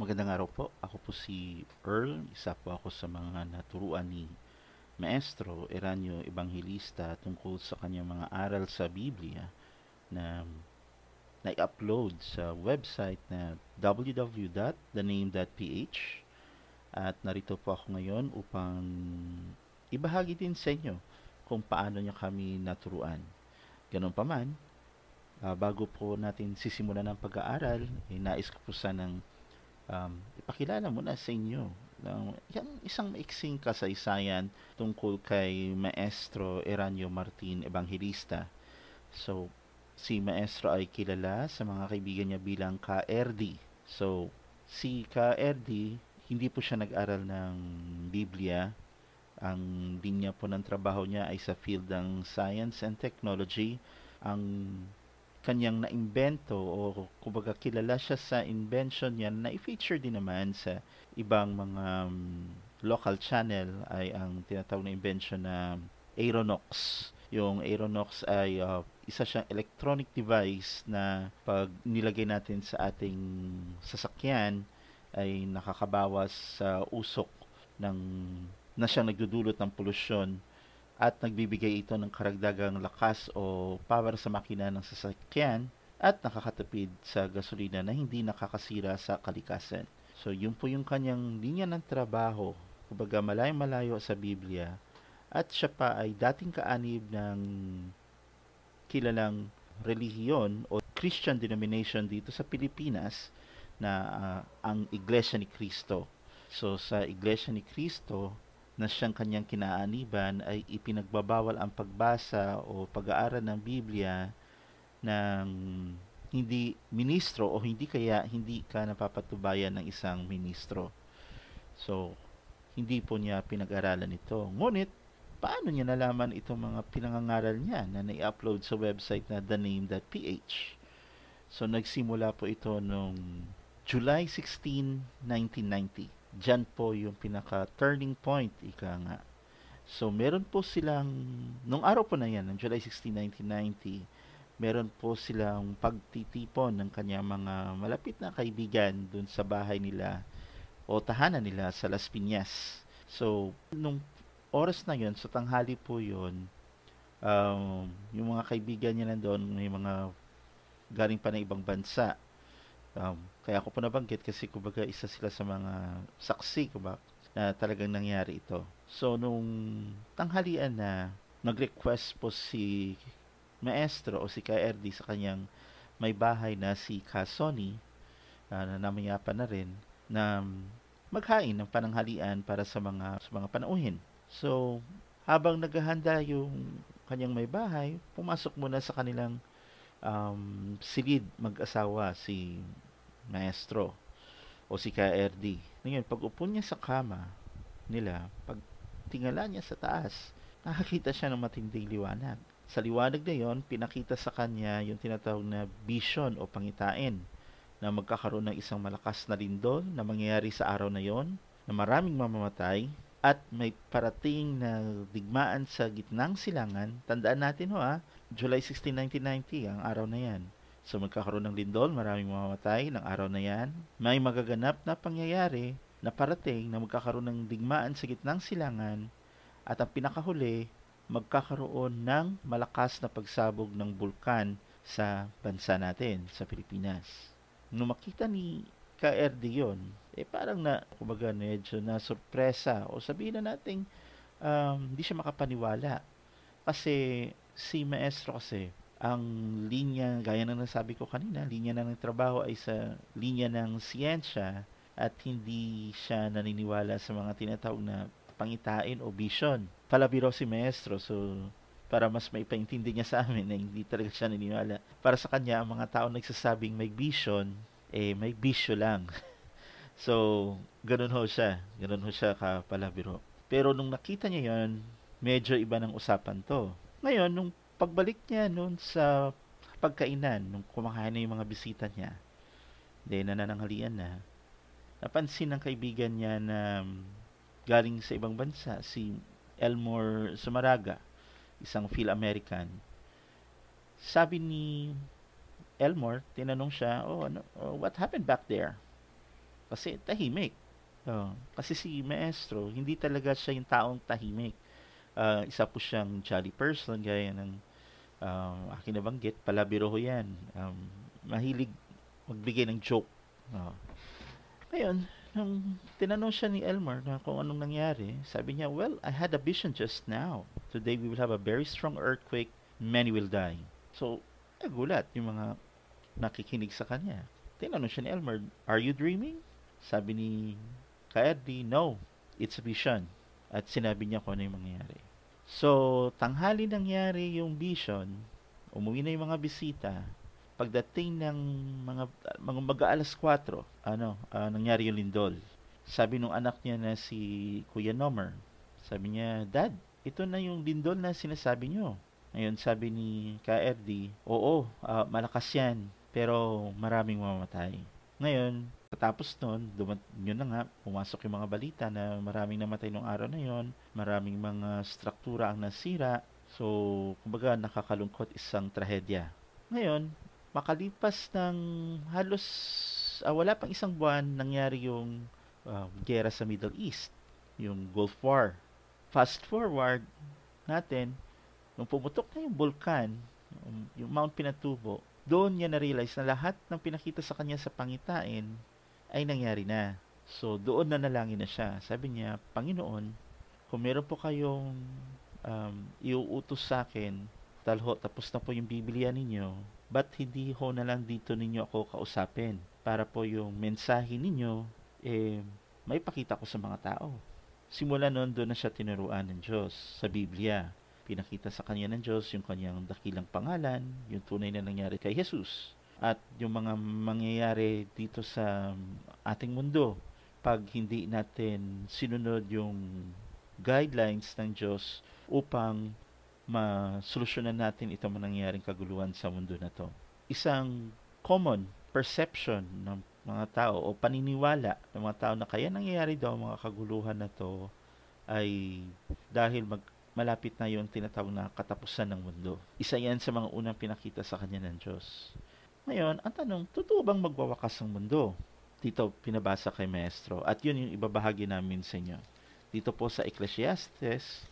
Magandang araw po. Ako po si Earl. Isa po ako sa mga naturuan ni Maestro Eranio Evangelista tungkol sa kanyang mga aral sa Biblia na na-upload sa website na www.thename.ph at narito po ako ngayon upang ibahagi din sa inyo kung paano niya kami naturuan. Ganun pa man, uh, bago po natin sisimulan ang pag-aaral, eh, nais ko po sanang um, ipakilala muna sa inyo ng yan, isang maiksing kasaysayan tungkol kay Maestro Eranio Martin Evangelista. So, si Maestro ay kilala sa mga kaibigan niya bilang KRD. So, si KRD, hindi po siya nag-aral ng Biblia. Ang linya po ng trabaho niya ay sa field ng Science and Technology. Ang kanyang naimbento o kumbaga kilala siya sa invention niya na i-feature din naman sa ibang mga um, local channel ay ang tinatawag na invention na Aeronox. Yung Aeronox ay uh, isa siyang electronic device na pag nilagay natin sa ating sasakyan ay nakakabawas sa usok ng na siyang nagdudulot ng polusyon at nagbibigay ito ng karagdagang lakas o power sa makina ng sasakyan at nakakatipid sa gasolina na hindi nakakasira sa kalikasan. So yun po yung kanyang linya ng trabaho, kumbaga malay malayo sa Biblia at siya pa ay dating kaanib ng kilalang relihiyon o Christian denomination dito sa Pilipinas na uh, ang Iglesia ni Cristo. So sa Iglesia ni Cristo, na siyang kanyang kinaaniban ay ipinagbabawal ang pagbasa o pag-aaral ng Biblia ng hindi ministro o hindi kaya hindi ka napapatubayan ng isang ministro. So, hindi po niya pinag-aralan ito. Ngunit, paano niya nalaman itong mga pinangangaral niya na nai-upload sa website na thename.ph? So, nagsimula po ito noong July 16, 1990. Diyan po yung pinaka turning point, ika nga. So, meron po silang, nung araw po na yan, ng July 16, 1990, meron po silang pagtitipon ng kanya mga malapit na kaibigan dun sa bahay nila o tahanan nila sa Las Piñas. So, nung oras na yon sa tanghali po yon um, yung mga kaibigan niya nandoon, may mga galing pa na ibang bansa. Um, kaya ako po nabanggit kasi kumbaga isa sila sa mga saksi kumbaga na talagang nangyari ito. So, nung tanghalian na, nag-request po si maestro o si KRD sa kanyang may bahay na si Kasoni, uh, na namayapan na rin, na maghain ng pananghalian para sa mga, sa mga panauhin. So, habang naghahanda yung kanyang may bahay, pumasok muna sa kanilang um, silid mag-asawa si maestro o si KRD. Ngayon, ano pag upo niya sa kama nila, pag tingala niya sa taas, nakakita siya ng matinding liwanag. Sa liwanag na yon, pinakita sa kanya yung tinatawag na vision o pangitain na magkakaroon ng isang malakas na lindol na mangyayari sa araw na yon, na maraming mamamatay, at may parating na digmaan sa gitnang silangan. Tandaan natin ho ah, July 16, 1990, ang araw na yan So magkakaroon ng lindol, maraming mamamatay ng araw na yan. May magaganap na pangyayari na parating na magkakaroon ng digmaan sa gitnang silangan at ang pinakahuli, magkakaroon ng malakas na pagsabog ng bulkan sa bansa natin, sa Pilipinas. Nung makita ni KRD yon, eh parang na, kumbaga, medyo na sorpresa o sabihin na natin, um, hindi siya makapaniwala. Kasi si Maestro kasi, ang linya, gaya na nasabi ko kanina, linya na ng trabaho ay sa linya ng siyensya at hindi siya naniniwala sa mga tinatawag na pangitain o vision. Palabiro si maestro, so para mas maipaintindi niya sa amin na hindi talaga siya naniniwala. Para sa kanya, ang mga tao nagsasabing may vision, eh may bisyo lang. so, ganun ho siya. Ganun ho siya ka kapalabiro. Pero nung nakita niya yon medyo iba ng usapan to. Ngayon, nung pagbalik niya noon sa pagkainan, nung kumakain na yung mga bisita niya, dahil nananghalian na, napansin ng kaibigan niya na um, galing sa ibang bansa, si Elmore Samaraga, isang Phil-American. Sabi ni Elmore, tinanong siya, oh, ano, oh, what happened back there? Kasi tahimik. Oh, kasi si Maestro, hindi talaga siya yung taong tahimik. Uh, isa po siyang jolly person, gaya ng um, akin nabanggit, palabiro ko yan. Um, mahilig magbigay ng joke. Uh, ngayon, nung tinanong siya ni Elmer na kung anong nangyari, sabi niya, well, I had a vision just now. Today we will have a very strong earthquake. Many will die. So, nagulat yung mga nakikinig sa kanya. Tinanong siya ni Elmer, are you dreaming? Sabi ni Kaedi, no, it's a vision. At sinabi niya kung ano yung mangyari. So, tanghali nangyari yung vision, umuwi na yung mga bisita, pagdating ng mga mga mag alas 4, ano, uh, nangyari yung lindol. Sabi nung anak niya na si Kuya Nomer, sabi niya, Dad, ito na yung lindol na sinasabi niyo. Ngayon sabi ni KRD, oo, uh, malakas yan, pero maraming mamamatay. Ngayon, tapos noon, yun na nga, pumasok yung mga balita na maraming namatay nung araw na yon, maraming mga struktura ang nasira. So, kumbaga nakakalungkot isang trahedya. Ngayon, makalipas ng halos uh, wala pang isang buwan nangyari yung uh, ah, gera sa Middle East, yung Gulf War. Fast forward natin, nung pumutok na yung bulkan, yung Mount Pinatubo, doon niya na-realize na lahat ng pinakita sa kanya sa pangitain ay nangyari na. So, doon na nalangin na siya. Sabi niya, Panginoon, kung meron po kayong um, iuutos sa akin, talho, tapos na po yung Biblia ninyo, ba't hindi ho na lang dito ninyo ako kausapin? Para po yung mensahe ninyo, eh, may pakita ko sa mga tao. Simula noon doon na siya tinuruan ng Diyos sa Biblia. Pinakita sa kanya ng Diyos yung kanyang dakilang pangalan, yung tunay na nangyari kay Jesus at yung mga mangyayari dito sa ating mundo pag hindi natin sinunod yung guidelines ng Diyos upang masolusyonan natin itong nangyayaring kaguluhan sa mundo na to. Isang common perception ng mga tao o paniniwala ng mga tao na kaya nangyayari daw mga kaguluhan na to ay dahil mag, malapit na yung tinatawag na katapusan ng mundo. Isa yan sa mga unang pinakita sa kanya ng Diyos. Ngayon, ang tanong, totoo bang magwawakas ang mundo? Dito pinabasa kay Maestro at yun yung ibabahagi namin sa inyo. Dito po sa Ecclesiastes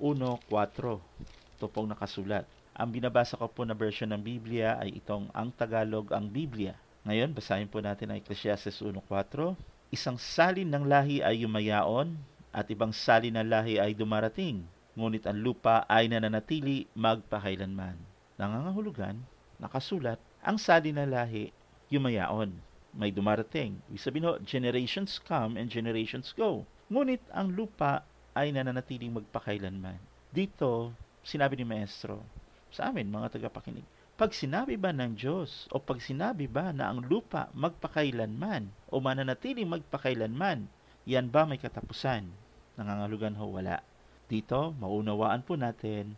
1.4, ito pong nakasulat. Ang binabasa ko po na version ng Biblia ay itong Ang Tagalog ang Biblia. Ngayon, basahin po natin ang Ecclesiastes 1.4. Isang salin ng lahi ay yumayaon at ibang salin ng lahi ay dumarating. Ngunit ang lupa ay nananatili magpakailanman. Nangangahulugan, nakasulat ang sali na lahi, yumayaon. May dumarating. Ibig sabihin ho, generations come and generations go. Ngunit ang lupa ay nananatiling magpakailanman. Dito, sinabi ni Maestro, sa amin mga tagapakinig, pag sinabi ba ng Diyos o pag sinabi ba na ang lupa magpakailanman o mananatiling magpakailanman, yan ba may katapusan? Nangangalugan ho wala. Dito, maunawaan po natin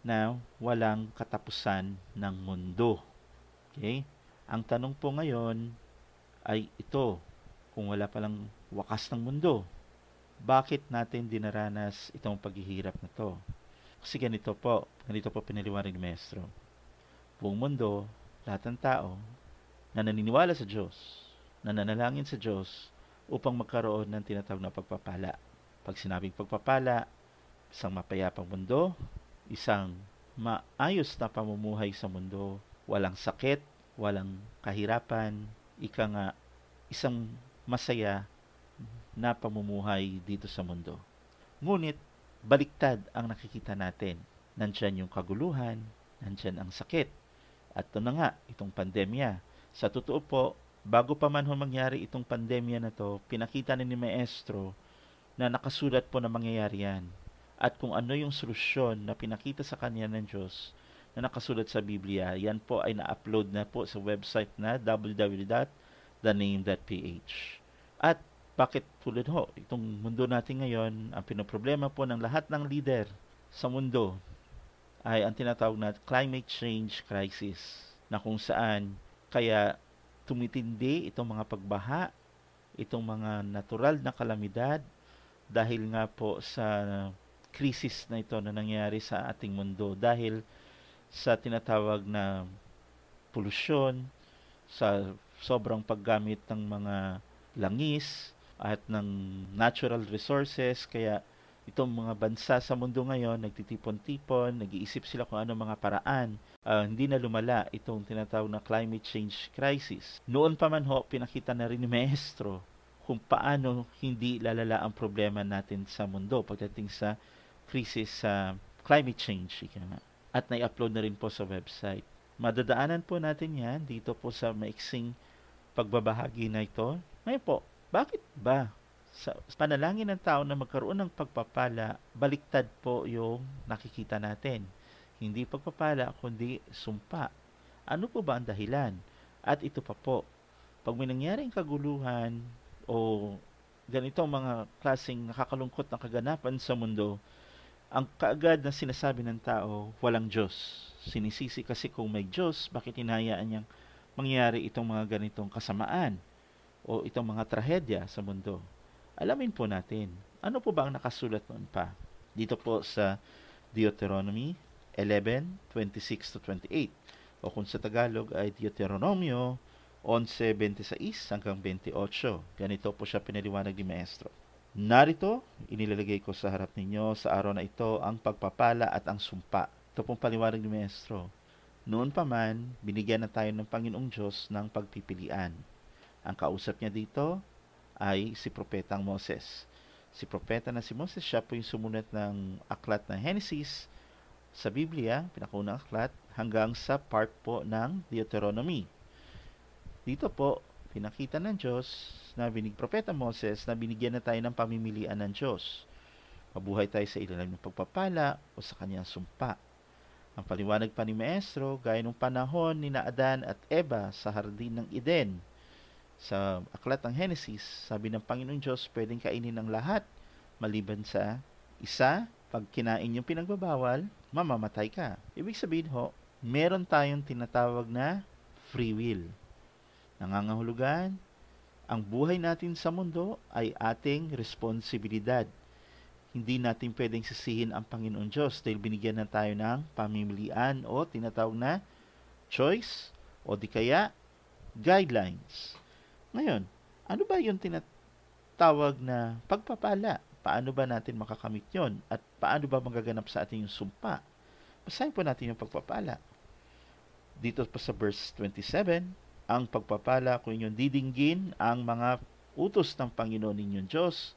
na walang katapusan ng mundo. Okay? Ang tanong po ngayon ay ito, kung wala palang wakas ng mundo, bakit natin dinaranas itong paghihirap na to? Kasi ganito po, ganito po pinaliwanag ni Maestro. Buong mundo, lahat ng tao, na naniniwala sa Diyos, na nanalangin sa Diyos upang magkaroon ng tinatawag na pagpapala. Pag sinabing pagpapala, isang mapayapang mundo, isang maayos na pamumuhay sa mundo, walang sakit, walang kahirapan, ika nga, isang masaya na pamumuhay dito sa mundo. Ngunit, baliktad ang nakikita natin. Nandyan yung kaguluhan, nandyan ang sakit. At ito na nga, itong pandemya. Sa totoo po, bago pa man mangyari itong pandemya na to, pinakita na ni Maestro na nakasulat po na mangyayari yan. At kung ano yung solusyon na pinakita sa kanya ng Diyos na nakasulat sa Biblia. Yan po ay na-upload na po sa website na www.thename.ph. At bakit tulad ho, itong mundo natin ngayon, ang pinoproblema po ng lahat ng leader sa mundo ay ang tinatawag na climate change crisis na kung saan kaya tumitindi itong mga pagbaha, itong mga natural na kalamidad dahil nga po sa crisis na ito na nangyari sa ating mundo dahil sa tinatawag na polusyon, sa sobrang paggamit ng mga langis at ng natural resources. Kaya itong mga bansa sa mundo ngayon, nagtitipon-tipon, nag-iisip sila kung ano mga paraan. Uh, hindi na lumala itong tinatawag na climate change crisis. Noon pa man ho, pinakita na rin ni Maestro kung paano hindi lalala ang problema natin sa mundo pagdating sa crisis sa uh, climate change. Ika nga at nai-upload na rin po sa website. Madadaanan po natin yan dito po sa maiksing pagbabahagi na ito. Ngayon po, bakit ba sa panalangin ng tao na magkaroon ng pagpapala, baliktad po yung nakikita natin. Hindi pagpapala, kundi sumpa. Ano po ba ang dahilan? At ito pa po, pag may nangyaring kaguluhan o ganitong mga klaseng nakakalungkot na kaganapan sa mundo, ang kaagad na sinasabi ng tao, walang Diyos. Sinisisi kasi kung may Diyos, bakit hinayaan niyang mangyari itong mga ganitong kasamaan o itong mga trahedya sa mundo. Alamin po natin, ano po ba ang nakasulat noon pa? Dito po sa Deuteronomy 11:26 to 28 o kung sa Tagalog ay Deuteronomio 11:26 hanggang 28. Ganito po siya pinaliwanag ni Maestro. Narito, inilalagay ko sa harap ninyo sa araw na ito ang pagpapala at ang sumpa. Ito pong paliwanag ni Maestro. Noon pa man, binigyan na tayo ng Panginoong Diyos ng pagpipilian. Ang kausap niya dito ay si Propetang Moses. Si Propeta na si Moses, siya po yung sumulat ng aklat ng Genesis sa Biblia, pinakaunang aklat, hanggang sa part po ng Deuteronomy. Dito po, Pinakita ng Diyos na binig Propeta Moses na binigyan na tayo ng pamimilian ng Diyos. Mabuhay tayo sa ilalim ng pagpapala o sa kanyang sumpa. Ang paliwanag pa ni Maestro gaya ng panahon ni Naadan at Eva sa hardin ng Eden. Sa aklat ng Henesis, sabi ng Panginoong Diyos, pwedeng kainin ng lahat maliban sa isa, pag kinain yung pinagbabawal, mamamatay ka. Ibig sabihin ho, meron tayong tinatawag na free will. Nangangahulugan, ang buhay natin sa mundo ay ating responsibilidad. Hindi natin pwedeng sisihin ang Panginoon Diyos dahil binigyan na tayo ng pamimilian o tinatawag na choice o di kaya guidelines. Ngayon, ano ba yung tinatawag na pagpapala? Paano ba natin makakamit yon At paano ba magaganap sa ating yung sumpa? Basahin po natin yung pagpapala. Dito pa sa verse 27, ang pagpapala kung inyong didinggin ang mga utos ng Panginoon ninyong Diyos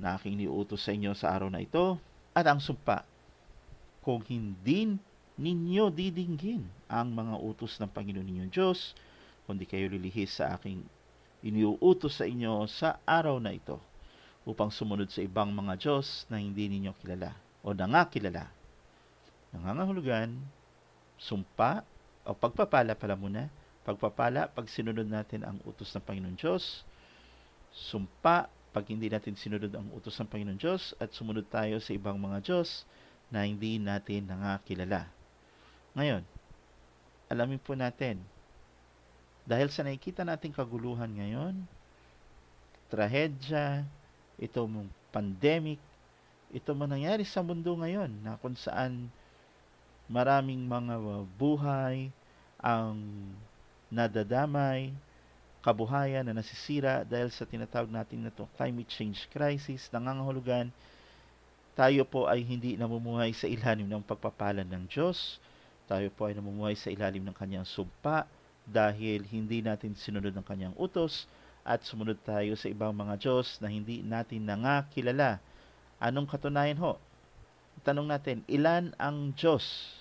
na aking niutos sa inyo sa araw na ito at ang sumpa kung hindi ninyo didinggin ang mga utos ng Panginoon ninyong Diyos kundi kayo lilihis sa aking iniuutos sa inyo sa araw na ito upang sumunod sa ibang mga Diyos na hindi ninyo kilala o na nga kilala. Nangangahulugan, sumpa o pagpapala pala muna pagpapala pag sinunod natin ang utos ng Panginoon Diyos, sumpa pag hindi natin sinunod ang utos ng Panginoon Diyos at sumunod tayo sa ibang mga Diyos na hindi natin nangakilala. Ngayon, alamin po natin, dahil sa nakikita nating kaguluhan ngayon, trahedya, ito mong pandemic, ito man nangyari sa mundo ngayon na kung saan maraming mga buhay ang nadadamay, kabuhayan na nasisira dahil sa tinatawag natin na to, climate change crisis, nangangahulugan, tayo po ay hindi namumuhay sa ilalim ng pagpapala ng Diyos, tayo po ay namumuhay sa ilalim ng kanyang sumpa dahil hindi natin sinunod ng kanyang utos at sumunod tayo sa ibang mga Diyos na hindi natin na nga kilala. Anong katunayan ho? Tanong natin, ilan ang Diyos?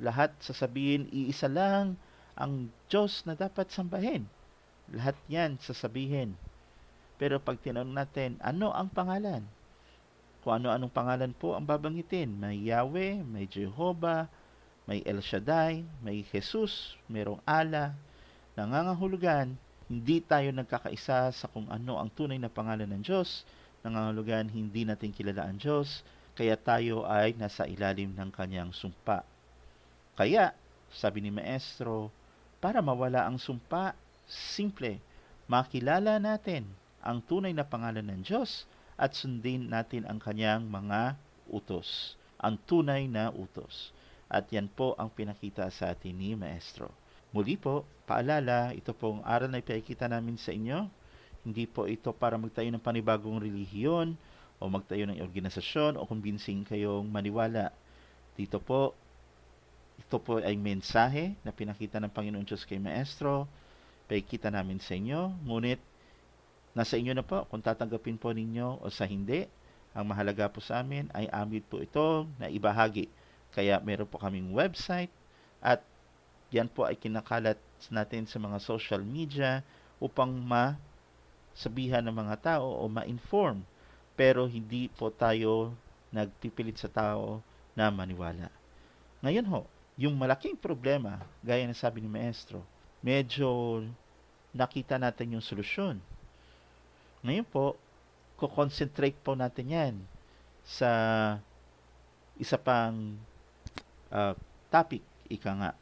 Lahat sasabihin, iisa lang, ang Diyos na dapat sambahin. Lahat yan sasabihin. Pero pag tinanong natin, ano ang pangalan? Kung ano-anong pangalan po ang babanggitin. May Yahweh, may Jehovah, may El Shaddai, may Jesus, mayroong ala, nangangahulugan, hindi tayo nagkakaisa sa kung ano ang tunay na pangalan ng Diyos, nangangahulugan hindi natin kilala ang Diyos, kaya tayo ay nasa ilalim ng kanyang sumpa. Kaya, sabi ni Maestro, para mawala ang sumpa, simple, makilala natin ang tunay na pangalan ng Diyos at sundin natin ang kanyang mga utos, ang tunay na utos. At yan po ang pinakita sa atin ni Maestro. Muli po, paalala, ito po ang aral na ipakikita namin sa inyo. Hindi po ito para magtayo ng panibagong relihiyon o magtayo ng organisasyon o kumbinsing kayong maniwala. Dito po, ito po ay mensahe na pinakita ng Panginoon Diyos kay Maestro. Paikita namin sa inyo. Ngunit, nasa inyo na po kung tatanggapin po ninyo o sa hindi. Ang mahalaga po sa amin ay amin po ito na ibahagi. Kaya meron po kaming website at yan po ay kinakalat natin sa mga social media upang ma sabihan ng mga tao o ma-inform. Pero hindi po tayo nagpipilit sa tao na maniwala. Ngayon ho, yung malaking problema, gaya ng sabi ni Maestro, medyo nakita natin yung solusyon. Ngayon po, ko-concentrate po natin yan sa isa pang uh, topic, ika nga.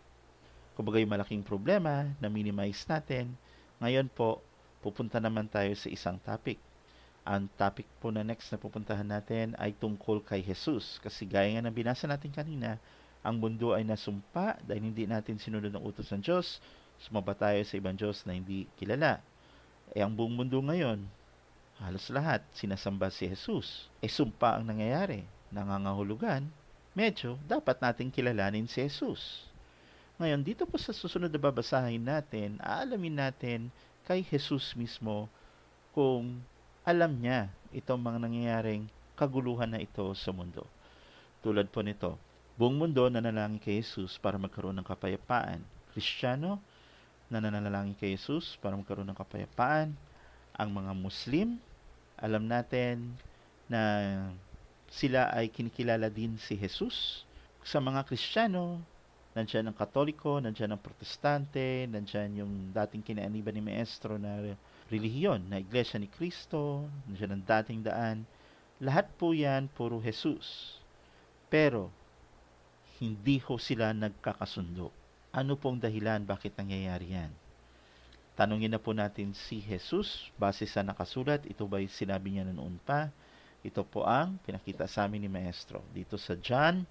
Kumbaga yung malaking problema na minimize natin. Ngayon po, pupunta naman tayo sa isang topic. Ang topic po na next na pupuntahan natin ay tungkol kay Jesus. Kasi gaya nga ng binasa natin kanina, ang mundo ay nasumpa dahil hindi natin sinunod ang utos ng Diyos. Sumaba tayo sa ibang Diyos na hindi kilala. Eh ang buong mundo ngayon, halos lahat sinasamba si Jesus. Eh sumpa ang nangyayari, nangangahulugan. Medyo dapat nating kilalanin si Jesus. Ngayon, dito po sa susunod na babasahin natin, aalamin natin kay Jesus mismo kung alam niya itong mga nangyayaring kaguluhan na ito sa mundo. Tulad po nito, Buong mundo nananalangin kay Jesus para magkaroon ng kapayapaan. Kristiyano, nananalangin kay Jesus para magkaroon ng kapayapaan. Ang mga Muslim, alam natin na sila ay kinikilala din si Jesus. Sa mga Kristiyano, nandiyan ang Katoliko, nandiyan ang Protestante, nandiyan yung dating kinaaniba ni Maestro na relihiyon, na Iglesia ni Kristo, nandiyan ang dating daan. Lahat po yan, puro Jesus. Pero, hindi ho sila nagkakasundo. Ano pong dahilan bakit nangyayari yan? Tanungin na po natin si Jesus base sa nakasulat. Ito ba'y sinabi niya noon pa? Ito po ang pinakita sa amin ni Maestro dito sa John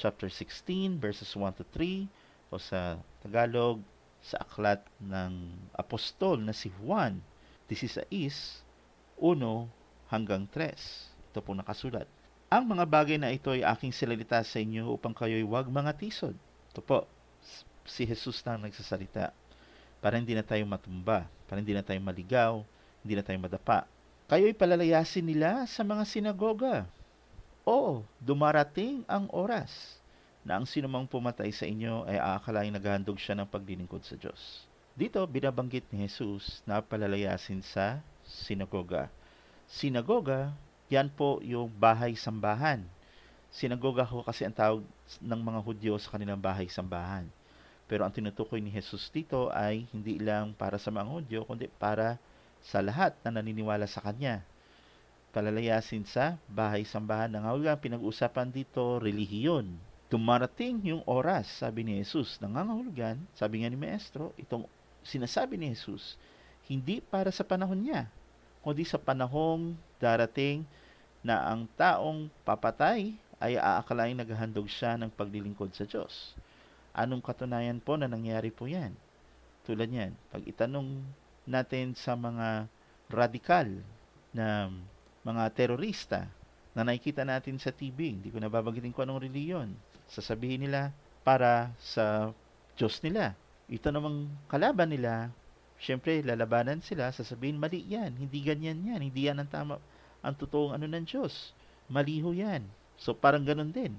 chapter 16 verses 1 to 3 o sa Tagalog sa aklat ng apostol na si Juan This is a is 1 hanggang 3. Ito po nakasulat ang mga bagay na ito ay aking silalita sa inyo upang kayo'y huwag mga tisod. Ito po, si Jesus na ang nagsasalita. Para hindi na tayo matumba, para hindi na tayo maligaw, hindi na tayo madapa. Kayo'y palalayasin nila sa mga sinagoga. Oo, dumarating ang oras na ang sinumang pumatay sa inyo ay aakalain naghahandog siya ng paglilingkod sa Diyos. Dito, binabanggit ni Jesus na palalayasin sa sinagoga. Sinagoga yan po yung bahay-sambahan. Sinagoga ho kasi ang tawag ng mga Hudyo sa kanilang bahay-sambahan. Pero ang tinutukoy ni Jesus dito ay hindi lang para sa mga Hudyo, kundi para sa lahat na naniniwala sa Kanya. Palalayasin sa bahay-sambahan ng hawgang pinag-usapan dito, relihiyon. Dumarating yung oras, sabi ni Jesus, nangangahulugan, sabi nga ni Maestro, itong sinasabi ni Jesus, hindi para sa panahon niya, kundi sa panahong darating na ang taong papatay ay aakalain naghahandog siya ng paglilingkod sa Diyos. Anong katunayan po na nangyari po yan? Tulad yan, pag itanong natin sa mga radikal na mga terorista na nakikita natin sa TV, hindi ko nababagitin kung anong reliyon, sasabihin nila para sa Diyos nila. Ito namang kalaban nila, syempre lalabanan sila, sasabihin mali yan, hindi ganyan yan, hindi yan ang tama ang totoong ano ng Diyos. Maliho yan. So parang ganun din.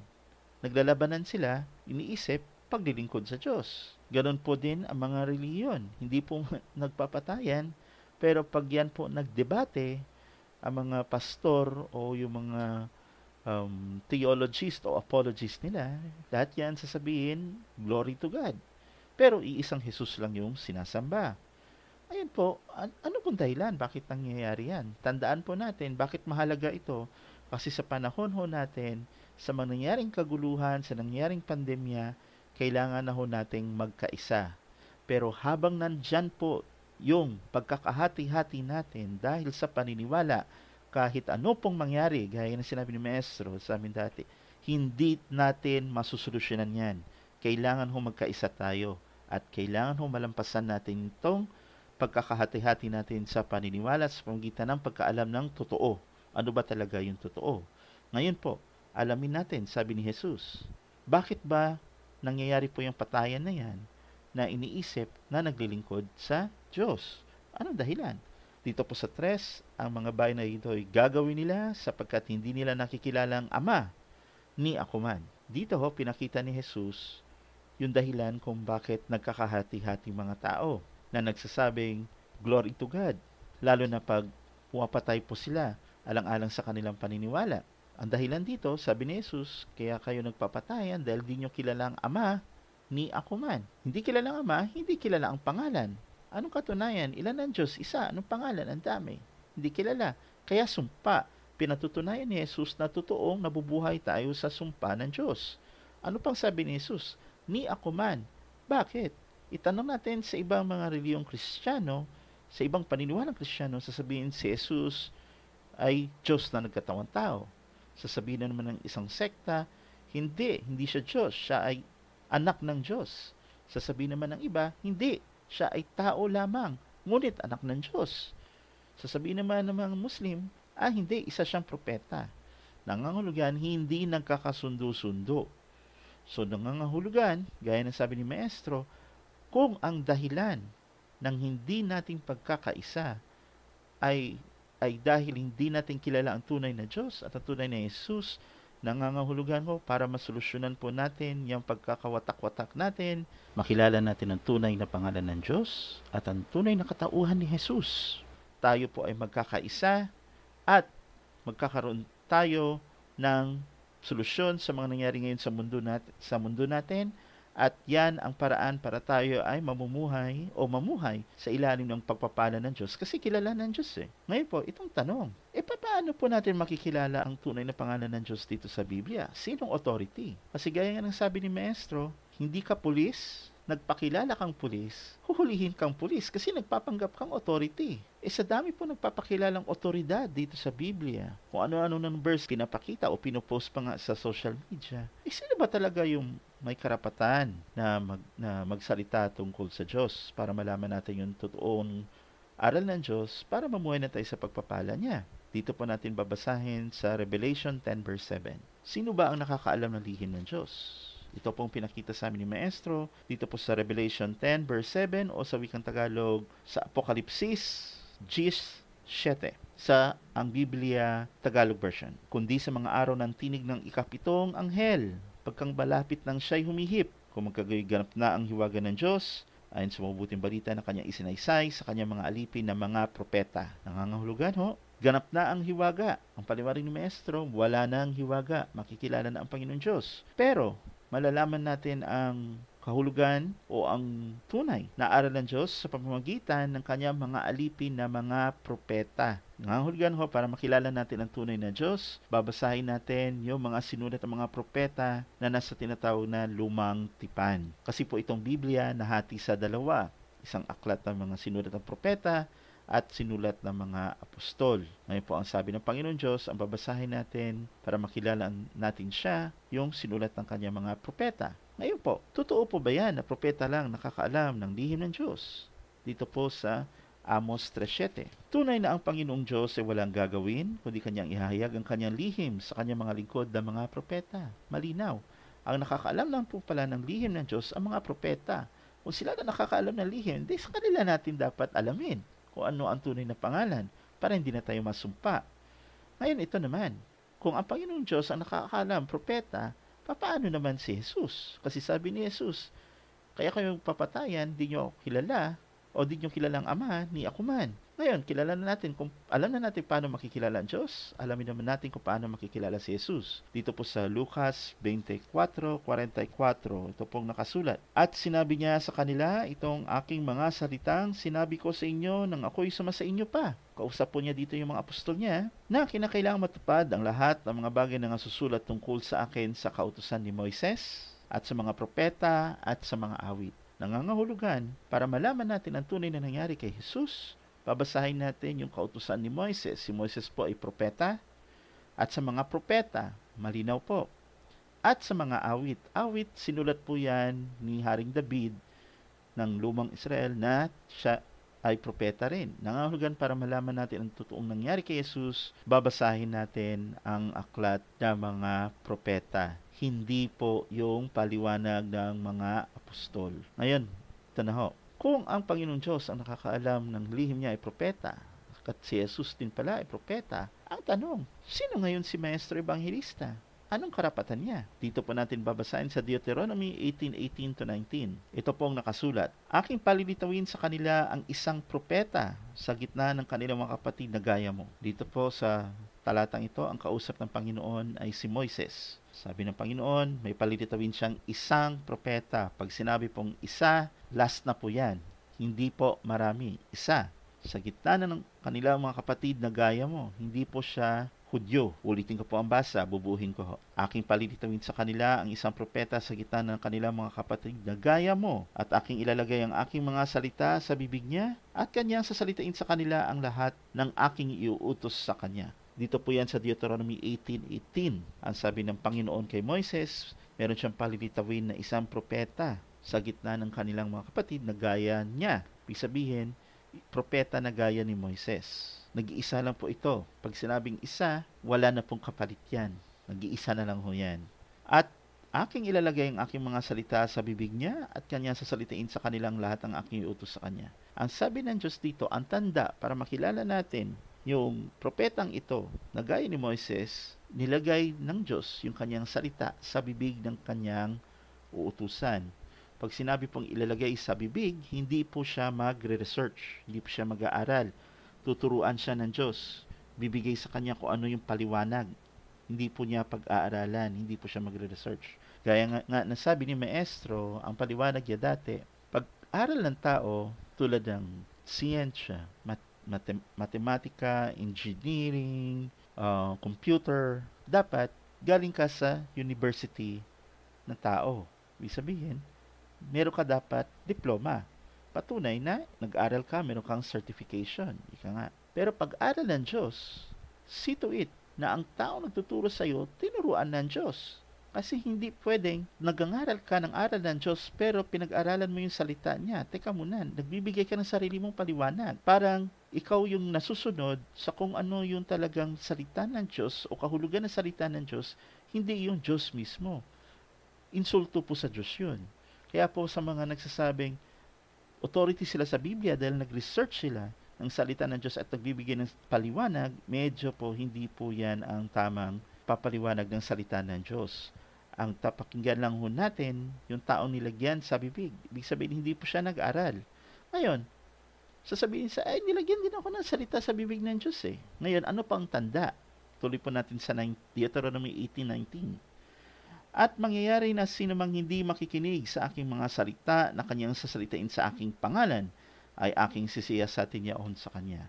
Naglalabanan sila, iniisip, paglilingkod sa Diyos. Ganun po din ang mga reliyon. Hindi po nagpapatayan, pero pag yan po nagdebate, ang mga pastor o yung mga um, theologist o apologist nila, lahat yan sasabihin, glory to God. Pero iisang Jesus lang yung sinasamba. Ayan po, an- ano pong dahilan? Bakit nangyayari yan? Tandaan po natin, bakit mahalaga ito? Kasi sa panahon ho natin, sa mangyayaring kaguluhan, sa nangyayaring pandemya, kailangan na ho nating magkaisa. Pero habang nandyan po yung pagkakahati-hati natin dahil sa paniniwala, kahit ano pong mangyari, gaya ng sinabi ni Maestro sa amin dati, hindi natin masusolusyonan yan. Kailangan ho magkaisa tayo at kailangan ho malampasan natin itong pagkakahati-hati natin sa paniniwala sa pamagitan ng pagkaalam ng totoo. Ano ba talaga yung totoo? Ngayon po, alamin natin, sabi ni Jesus, bakit ba nangyayari po yung patayan na yan na iniisip na naglilingkod sa Diyos? Anong dahilan? Dito po sa tres, ang mga bayan na ito ay gagawin nila sapagkat hindi nila nakikilala ang ama ni Akuman. Dito ho, pinakita ni Jesus yung dahilan kung bakit nagkakahati-hati mga tao na nagsasabing glory to God, lalo na pag pumapatay po sila alang-alang sa kanilang paniniwala. Ang dahilan dito, sabi ni Jesus, kaya kayo nagpapatayan dahil di nyo kilala ang ama ni ako man. Hindi kilala ang ama, hindi kilala ang pangalan. Anong katunayan? Ilan ang Diyos? Isa. Anong pangalan? Ang dami. Hindi kilala. Kaya sumpa. Pinatutunayan ni Jesus na totoong nabubuhay tayo sa sumpa ng Diyos. Ano pang sabi ni Jesus? Ni ako man. Bakit? itanong natin sa ibang mga reliyong kristyano, sa ibang paniniwalang kristyano, sasabihin si Jesus ay Diyos na nagkatawang tao. Sasabihin na naman ng isang sekta, hindi, hindi siya Diyos, siya ay anak ng Diyos. Sasabihin naman ng iba, hindi, siya ay tao lamang, ngunit anak ng Diyos. Sasabihin naman ng mga Muslim, ah hindi, isa siyang propeta. Nangangulugan, hindi nagkakasundo-sundo. So, nangangahulugan, gaya ng sabi ni Maestro, kung ang dahilan ng hindi nating pagkakaisa ay ay dahil hindi natin kilala ang tunay na Diyos at ang tunay na Yesus, nangangahulugan ko para masolusyonan po natin yung pagkakawatak-watak natin, makilala natin ang tunay na pangalan ng Diyos at ang tunay na katauhan ni Jesus. Tayo po ay magkakaisa at magkakaroon tayo ng solusyon sa mga nangyari ngayon sa mundo natin, sa mundo natin at yan ang paraan para tayo ay mamumuhay o mamuhay sa ilalim ng pagpapala ng Diyos kasi kilala ng Diyos eh. Ngayon po, itong tanong, e paano po natin makikilala ang tunay na pangalan ng Diyos dito sa Biblia? Sinong authority? Kasi gaya nga ng sabi ni Maestro, hindi ka pulis, nagpakilala kang pulis, huhulihin kang pulis kasi nagpapanggap kang authority. E sa dami po nagpapakilalang otoridad dito sa Biblia, kung ano-ano ng verse pinapakita o pinopost pa nga sa social media, e sino ba talaga yung may karapatan na, mag, na magsalita tungkol sa Diyos para malaman natin yung totoong aral ng Diyos para mamuhay na tayo sa pagpapala niya. Dito po natin babasahin sa Revelation 10 verse 7. Sino ba ang nakakaalam ng lihim ng Diyos? Ito pong pinakita sa amin ni Maestro dito po sa Revelation 10 verse 7 o sa wikang Tagalog sa Apokalipsis 7 sa ang Biblia Tagalog version. Kundi sa mga araw ng tinig ng ikapitong anghel pagkang balapit ng siya'y humihip. Kung magkagaganap na ang hiwaga ng Diyos, ayon sa mabuting balita na kanyang isinaysay sa kanyang mga alipin na mga propeta. Nangangahulugan ho, ganap na ang hiwaga. Ang paliwaring ni Maestro, wala na ang hiwaga. Makikilala na ang Panginoon Diyos. Pero, malalaman natin ang kahulugan o ang tunay na aral ng Diyos sa pamamagitan ng kanyang mga alipin na mga propeta. Ngahulugan ho, para makilala natin ang tunay na Diyos, babasahin natin yung mga sinulat ng mga propeta na nasa tinatawag na lumang tipan. Kasi po itong Biblia nahati sa dalawa, isang aklat ng mga sinulat ng propeta at sinulat ng mga apostol. Ngayon po ang sabi ng Panginoon Diyos, ang babasahin natin para makilala natin siya, yung sinulat ng kanyang mga propeta. Ngayon po, totoo po ba yan na propeta lang nakakaalam ng lihim ng Diyos? Dito po sa Amos 3.7. Tunay na ang Panginoong Diyos ay walang gagawin, kundi kanyang ihahayag ang kanyang lihim sa kanyang mga lingkod ng mga propeta. Malinaw, ang nakakaalam lang po pala ng lihim ng Diyos ang mga propeta. Kung sila na nakakaalam ng lihim, hindi sa kanila natin dapat alamin kung ano ang tunay na pangalan para hindi na tayo masumpa. Ngayon ito naman, kung ang Panginoong Diyos ang nakakaalam propeta, paano naman si Jesus? Kasi sabi ni Jesus, kaya kayong papatayan, di nyo kilala, o di nyo kilalang ama, ni ako man. Ngayon, kilala na natin kung alam na natin paano makikilala ang Diyos. Alamin naman natin kung paano makikilala si Jesus. Dito po sa Lucas 24:44, ito pong nakasulat. At sinabi niya sa kanila, itong aking mga salitang sinabi ko sa inyo nang ako'y sumasa inyo pa. Kausap po niya dito yung mga apostol niya na kinakailangan matupad ang lahat ng mga bagay na nasusulat tungkol sa akin sa kautusan ni Moises at sa mga propeta at sa mga awit nangangahulugan para malaman natin ang tunay na nangyari kay Jesus Babasahin natin yung kautusan ni Moises. Si Moises po ay propeta. At sa mga propeta, malinaw po. At sa mga awit. Awit, sinulat po yan ni Haring David ng lumang Israel na siya ay propeta rin. Nangahulugan para malaman natin ang totoong nangyari kay Jesus, babasahin natin ang aklat ng mga propeta. Hindi po yung paliwanag ng mga apostol. Ngayon, ito na ho. Kung ang Panginoon Diyos ang nakakaalam ng lihim niya ay propeta, at si Jesus din pala ay propeta, ang tanong, sino ngayon si Maestro Ebanghilista? Anong karapatan niya? Dito po natin babasahin sa Deuteronomy 18:18-19. Ito po ang nakasulat. Aking palilitawin sa kanila ang isang propeta sa gitna ng kanilang mga kapatid na gaya mo. Dito po sa talatang ito, ang kausap ng Panginoon ay si Moises. Sabi ng Panginoon, may palilitawin siyang isang propeta. Pag sinabi pong isa, Last na po yan. Hindi po marami. Isa, sa gitna na ng kanila mga kapatid na gaya mo, hindi po siya Hudyo. Ulitin ko po ang basa, bubuhin ko. Aking palilitawin sa kanila ang isang propeta sa gitna ng kanila mga kapatid na gaya mo, at aking ilalagay ang aking mga salita sa bibig niya, at kanyang sasalitain sa kanila ang lahat ng aking iuutos sa kanya. Dito po yan sa Deuteronomy 18.18. Ang sabi ng Panginoon kay Moises, meron siyang palilitawin na isang propeta sa gitna ng kanilang mga kapatid na gaya niya. Ibig sabihin, propeta na gaya ni Moises. Nag-iisa lang po ito. Pag sinabing isa, wala na pong kapalit yan. Nag-iisa na lang ho yan. At aking ilalagay ang aking mga salita sa bibig niya at kanya sasalitain sa kanilang lahat ang aking utos sa kanya. Ang sabi ng Diyos dito, ang tanda para makilala natin yung propetang ito na gaya ni Moises, nilagay ng Diyos yung kanyang salita sa bibig ng kanyang uutusan. Pag sinabi pong ilalagay sa bibig, hindi po siya magre-research, hindi po siya mag-aaral. Tuturuan siya ng Diyos, bibigay sa kanya kung ano yung paliwanag. Hindi po niya pag-aaralan, hindi po siya magre-research. Gaya nga, nga nasabi ni Maestro, ang paliwanag niya dati, pag-aral ng tao tulad ng siyensya, mat- matem- matematika, engineering, uh, computer, dapat galing ka sa university na tao. Ibig sabihin, meron ka dapat diploma. Patunay na nag-aral ka, meron kang certification. Ika nga. Pero pag-aral ng Diyos, see to it na ang tao nagtuturo sa iyo, tinuruan ng Diyos. Kasi hindi pwedeng nagangaral ka ng aral ng Diyos pero pinag-aralan mo yung salita niya. Teka muna, nagbibigay ka ng sarili mong paliwanag. Parang ikaw yung nasusunod sa kung ano yung talagang salita ng Diyos o kahulugan ng salita ng Diyos, hindi yung Diyos mismo. Insulto po sa Diyos yun. Kaya po sa mga nagsasabing authority sila sa Biblia dahil nag-research sila ng salita ng Diyos at nagbibigay ng paliwanag, medyo po hindi po yan ang tamang papaliwanag ng salita ng Diyos. Ang tapakinggan lang ho natin, yung taong nilagyan sa bibig. Ibig sabihin, hindi po siya nag-aral. Ngayon, sasabihin sa, ay, nilagyan din ako ng salita sa bibig ng Diyos eh. Ngayon, ano pang tanda? Tuloy po natin sa Deuteronomy 18.19. At mangyayari na sino mang hindi makikinig sa aking mga salita na kanyang sasalitain sa aking pangalan ay aking sisiyasatin niya on sa kanya.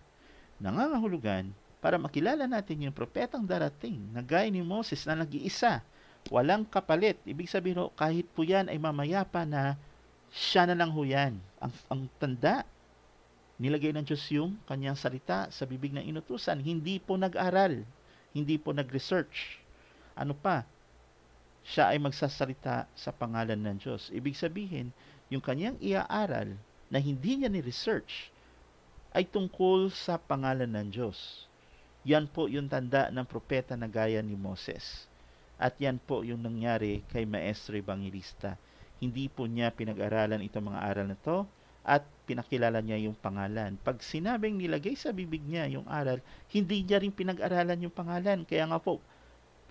Nangangahulugan para makilala natin yung propetang darating na gaya ni Moses na nag-iisa, walang kapalit. Ibig sabihin ho, kahit po yan ay mamaya pa na siya na lang ho yan. Ang, ang tanda, nilagay ng Diyos yung kanyang salita sa bibig ng inutusan. Hindi po nag-aral, hindi po nag-research. Ano pa, siya ay magsasalita sa pangalan ng Diyos. Ibig sabihin, yung kanyang iaaral na hindi niya ni-research ay tungkol sa pangalan ng Diyos. Yan po yung tanda ng propeta na gaya ni Moses. At yan po yung nangyari kay Maestro Evangelista. Hindi po niya pinag-aralan itong mga aral na to at pinakilala niya yung pangalan. Pag sinabing nilagay sa bibig niya yung aral, hindi niya rin pinag-aralan yung pangalan. Kaya nga po,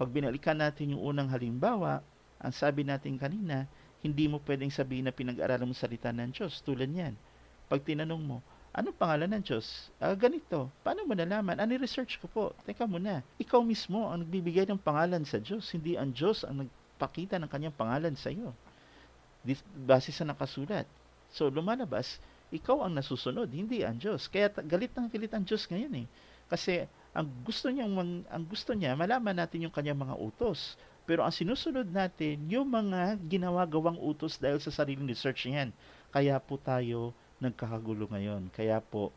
pag binalikan natin yung unang halimbawa, ang sabi natin kanina, hindi mo pwedeng sabihin na pinag-aralan mo salita ng Diyos. Tulad yan. Pag tinanong mo, anong pangalan ng Diyos? Ah, ganito. Paano mo nalaman? Ano ah, research ko po? Teka muna. Ikaw mismo ang nagbibigay ng pangalan sa Diyos. Hindi ang Diyos ang nagpakita ng kanyang pangalan sa iyo. This, base sa nakasulat. So, lumalabas, ikaw ang nasusunod, hindi ang Diyos. Kaya galit ng galit ang Diyos ngayon eh. Kasi ang gusto niya man, ang gusto niya malaman natin yung kanyang mga utos. Pero ang sinusunod natin yung mga ginawa-gawang utos dahil sa sariling research niyan. Kaya po tayo nagkakagulo ngayon. Kaya po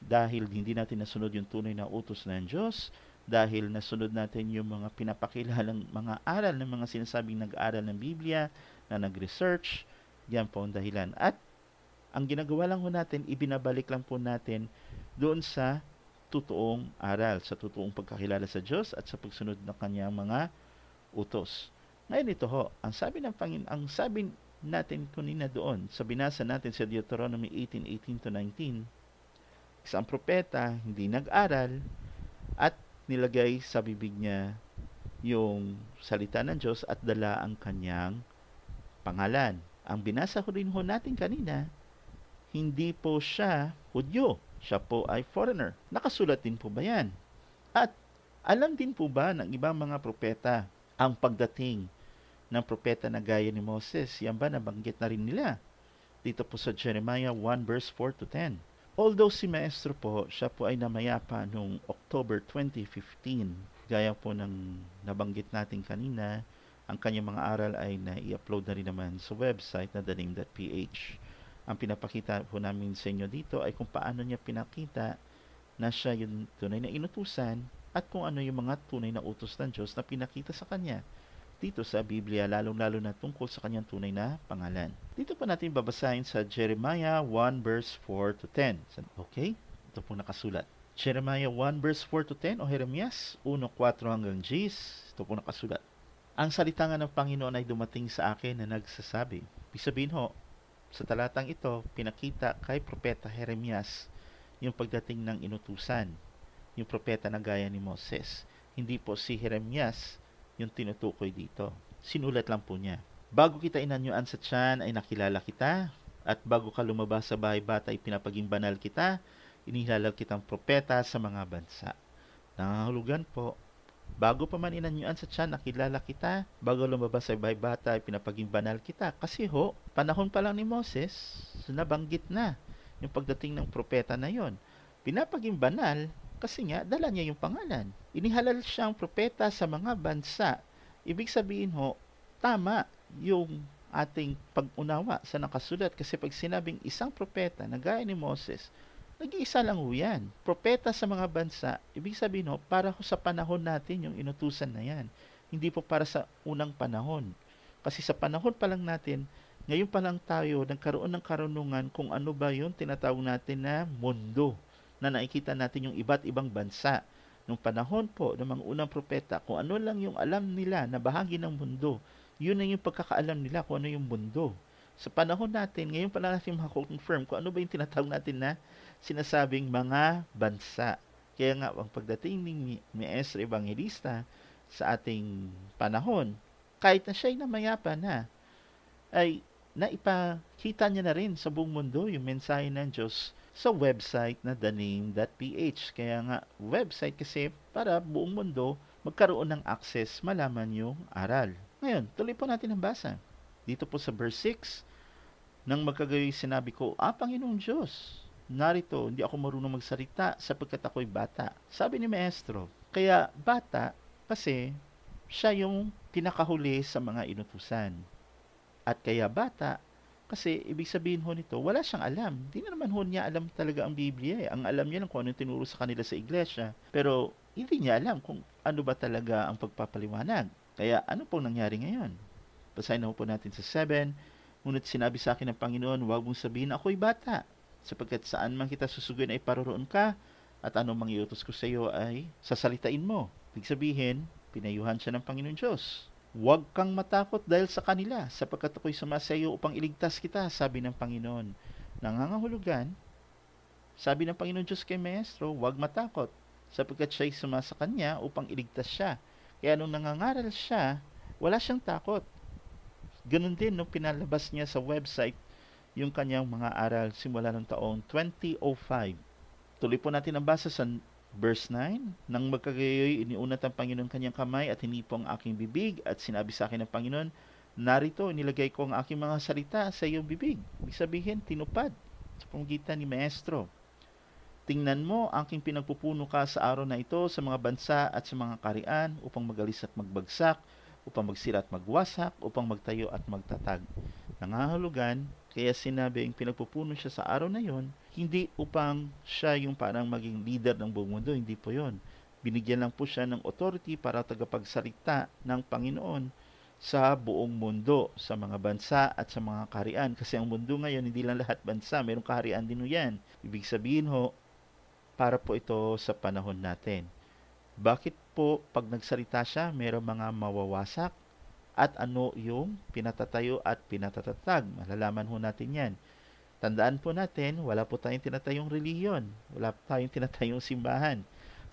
dahil hindi natin nasunod yung tunay na utos ng Diyos, dahil nasunod natin yung mga pinapakilalang mga aral ng mga sinasabing nag-aral ng Biblia, na nag-research, yan po ang dahilan. At ang ginagawa lang po natin, ibinabalik lang po natin doon sa totoong aral, sa totoong pagkakilala sa Diyos at sa pagsunod ng kanyang mga utos. Ngayon ito ho, ang sabi ng Panginoon, ang sabi natin kunina doon sa binasa natin sa Deuteronomy 18:18 to 19, isang propeta hindi nag-aral at nilagay sa bibig niya yung salita ng Diyos at dala ang kanyang pangalan. Ang binasa ko rin ho natin kanina, hindi po siya Hudyo siya po ay foreigner. Nakasulat din po ba yan? At alam din po ba ng ibang mga propeta ang pagdating ng propeta na gaya ni Moses? Yan ba nabanggit na rin nila? Dito po sa Jeremiah 1 verse 4 to 10. Although si Maestro po, siya po ay namayapa noong October 2015. Gaya po ng nabanggit natin kanina, ang kanyang mga aral ay nai-upload na rin naman sa website na thenim.ph ang pinapakita po namin sa inyo dito ay kung paano niya pinakita na siya yung tunay na inutusan at kung ano yung mga tunay na utos ng Diyos na pinakita sa kanya dito sa Biblia, lalong-lalo na tungkol sa kanyang tunay na pangalan. Dito po natin babasahin sa Jeremiah 1 verse 4 to 10. Okay? Ito po nakasulat. Jeremiah 1 verse 4 to 10 o Jeremias 1.4 hanggang 10. Ito po nakasulat. Ang salitangan ng Panginoon ay dumating sa akin na nagsasabi. Isabihin ho, sa talatang ito, pinakita kay Propeta Jeremias yung pagdating ng inutusan, yung propeta na gaya ni Moses. Hindi po si Jeremias yung tinutukoy dito. Sinulat lang po niya. Bago kita inanyuan sa tiyan ay nakilala kita, at bago ka lumabas sa bahay bata ay pinapaging banal kita, inihalal kitang propeta sa mga bansa. Nangahulugan po Bago pa man inanyuan sa tiyan, nakilala kita. Bago lumabas sa iba'y bata, pinapaging banal kita. Kasi ho, panahon pa lang ni Moses, nabanggit na yung pagdating ng propeta na yon. Pinapaging banal kasi nga dala niya yung pangalan. Inihalal siyang propeta sa mga bansa. Ibig sabihin ho, tama yung ating pag-unawa sa nakasulat kasi pag sinabing isang propeta na gaya ni Moses, nag-iisa lang ho yan. Propeta sa mga bansa, ibig sabihin ho, para ho sa panahon natin yung inutusan na yan. Hindi po para sa unang panahon. Kasi sa panahon pa lang natin, ngayon pa lang tayo nagkaroon ng karunungan kung ano ba yung tinatawag natin na mundo na nakikita natin yung iba't ibang bansa. Nung panahon po ng mga unang propeta, kung ano lang yung alam nila na bahagi ng mundo, yun ang yung pagkakaalam nila kung ano yung mundo sa panahon natin, ngayon pa pala natin makakonfirm kung ano ba yung tinatawag natin na sinasabing mga bansa. Kaya nga, ang pagdating ni Maestro Evangelista sa ating panahon, kahit na siya ay namayapa na, ay naipakita niya na rin sa buong mundo yung mensahe ng Diyos sa website na thename.ph. Kaya nga, website kasi para buong mundo magkaroon ng access, malaman yung aral. Ngayon, tuloy po natin ang basa. Dito po sa verse 6, nang magkagayoy sinabi ko, Ah, Panginoong Diyos, narito, hindi ako marunong magsalita sapagkat ako'y bata. Sabi ni maestro, kaya bata kasi siya yung pinakahuli sa mga inutusan. At kaya bata, kasi ibig sabihin ho nito, wala siyang alam. Hindi na naman ho niya alam talaga ang Biblia. Eh. Ang alam niya lang kung ano yung tinuro sa kanila sa iglesia. Pero hindi niya alam kung ano ba talaga ang pagpapaliwanag. Kaya ano pong nangyari ngayon? Basahin na po natin sa 7. Ngunit sinabi sa akin ng Panginoon, huwag mong sabihin ako'y bata sapagkat saan man kita susuguin ay paroroon ka, at anong mangyutos ko sa iyo ay sasalitain mo. Ibig sabihin, pinayuhan siya ng Panginoon Diyos. Huwag kang matakot dahil sa kanila, sapagkat ako'y sumasayo upang iligtas kita, sabi ng Panginoon. Nangangahulugan, sabi ng Panginoon Diyos kay Maestro, huwag matakot, sapagkat siya'y sumasa kanya upang iligtas siya. Kaya nung nangangaral siya, wala siyang takot. Ganun din nung pinalabas niya sa website yung kanyang mga aral simula ng taong 2005. Tuloy po natin ang basa sa verse 9. Nang magkagayoy, iniunat ang Panginoon kanyang kamay at hinipo ang aking bibig at sinabi sa akin ng Panginoon, narito, nilagay ko ang aking mga salita sa iyong bibig. Ibig sabihin, tinupad sa pamagitan ni Maestro. Tingnan mo, aking pinagpupuno ka sa araw na ito sa mga bansa at sa mga karian upang magalis at magbagsak, upang magsira at magwasak, upang magtayo at magtatag. Nangahulugan, kaya sinabing pinagpupuno siya sa araw na yon, hindi upang siya yung parang maging leader ng buong mundo, hindi po yon. Binigyan lang po siya ng authority para tagapagsalita ng Panginoon sa buong mundo, sa mga bansa at sa mga kaharian. Kasi ang mundo ngayon, hindi lang lahat bansa, mayroong kaharian din ho yan. Ibig sabihin ho, para po ito sa panahon natin. Bakit po pag nagsalita siya, mayroong mga mawawasak? at ano yung pinatatayo at pinatatatag. Malalaman ho natin yan. Tandaan po natin, wala po tayong tinatayong reliyon. Wala po tayong tinatayong simbahan.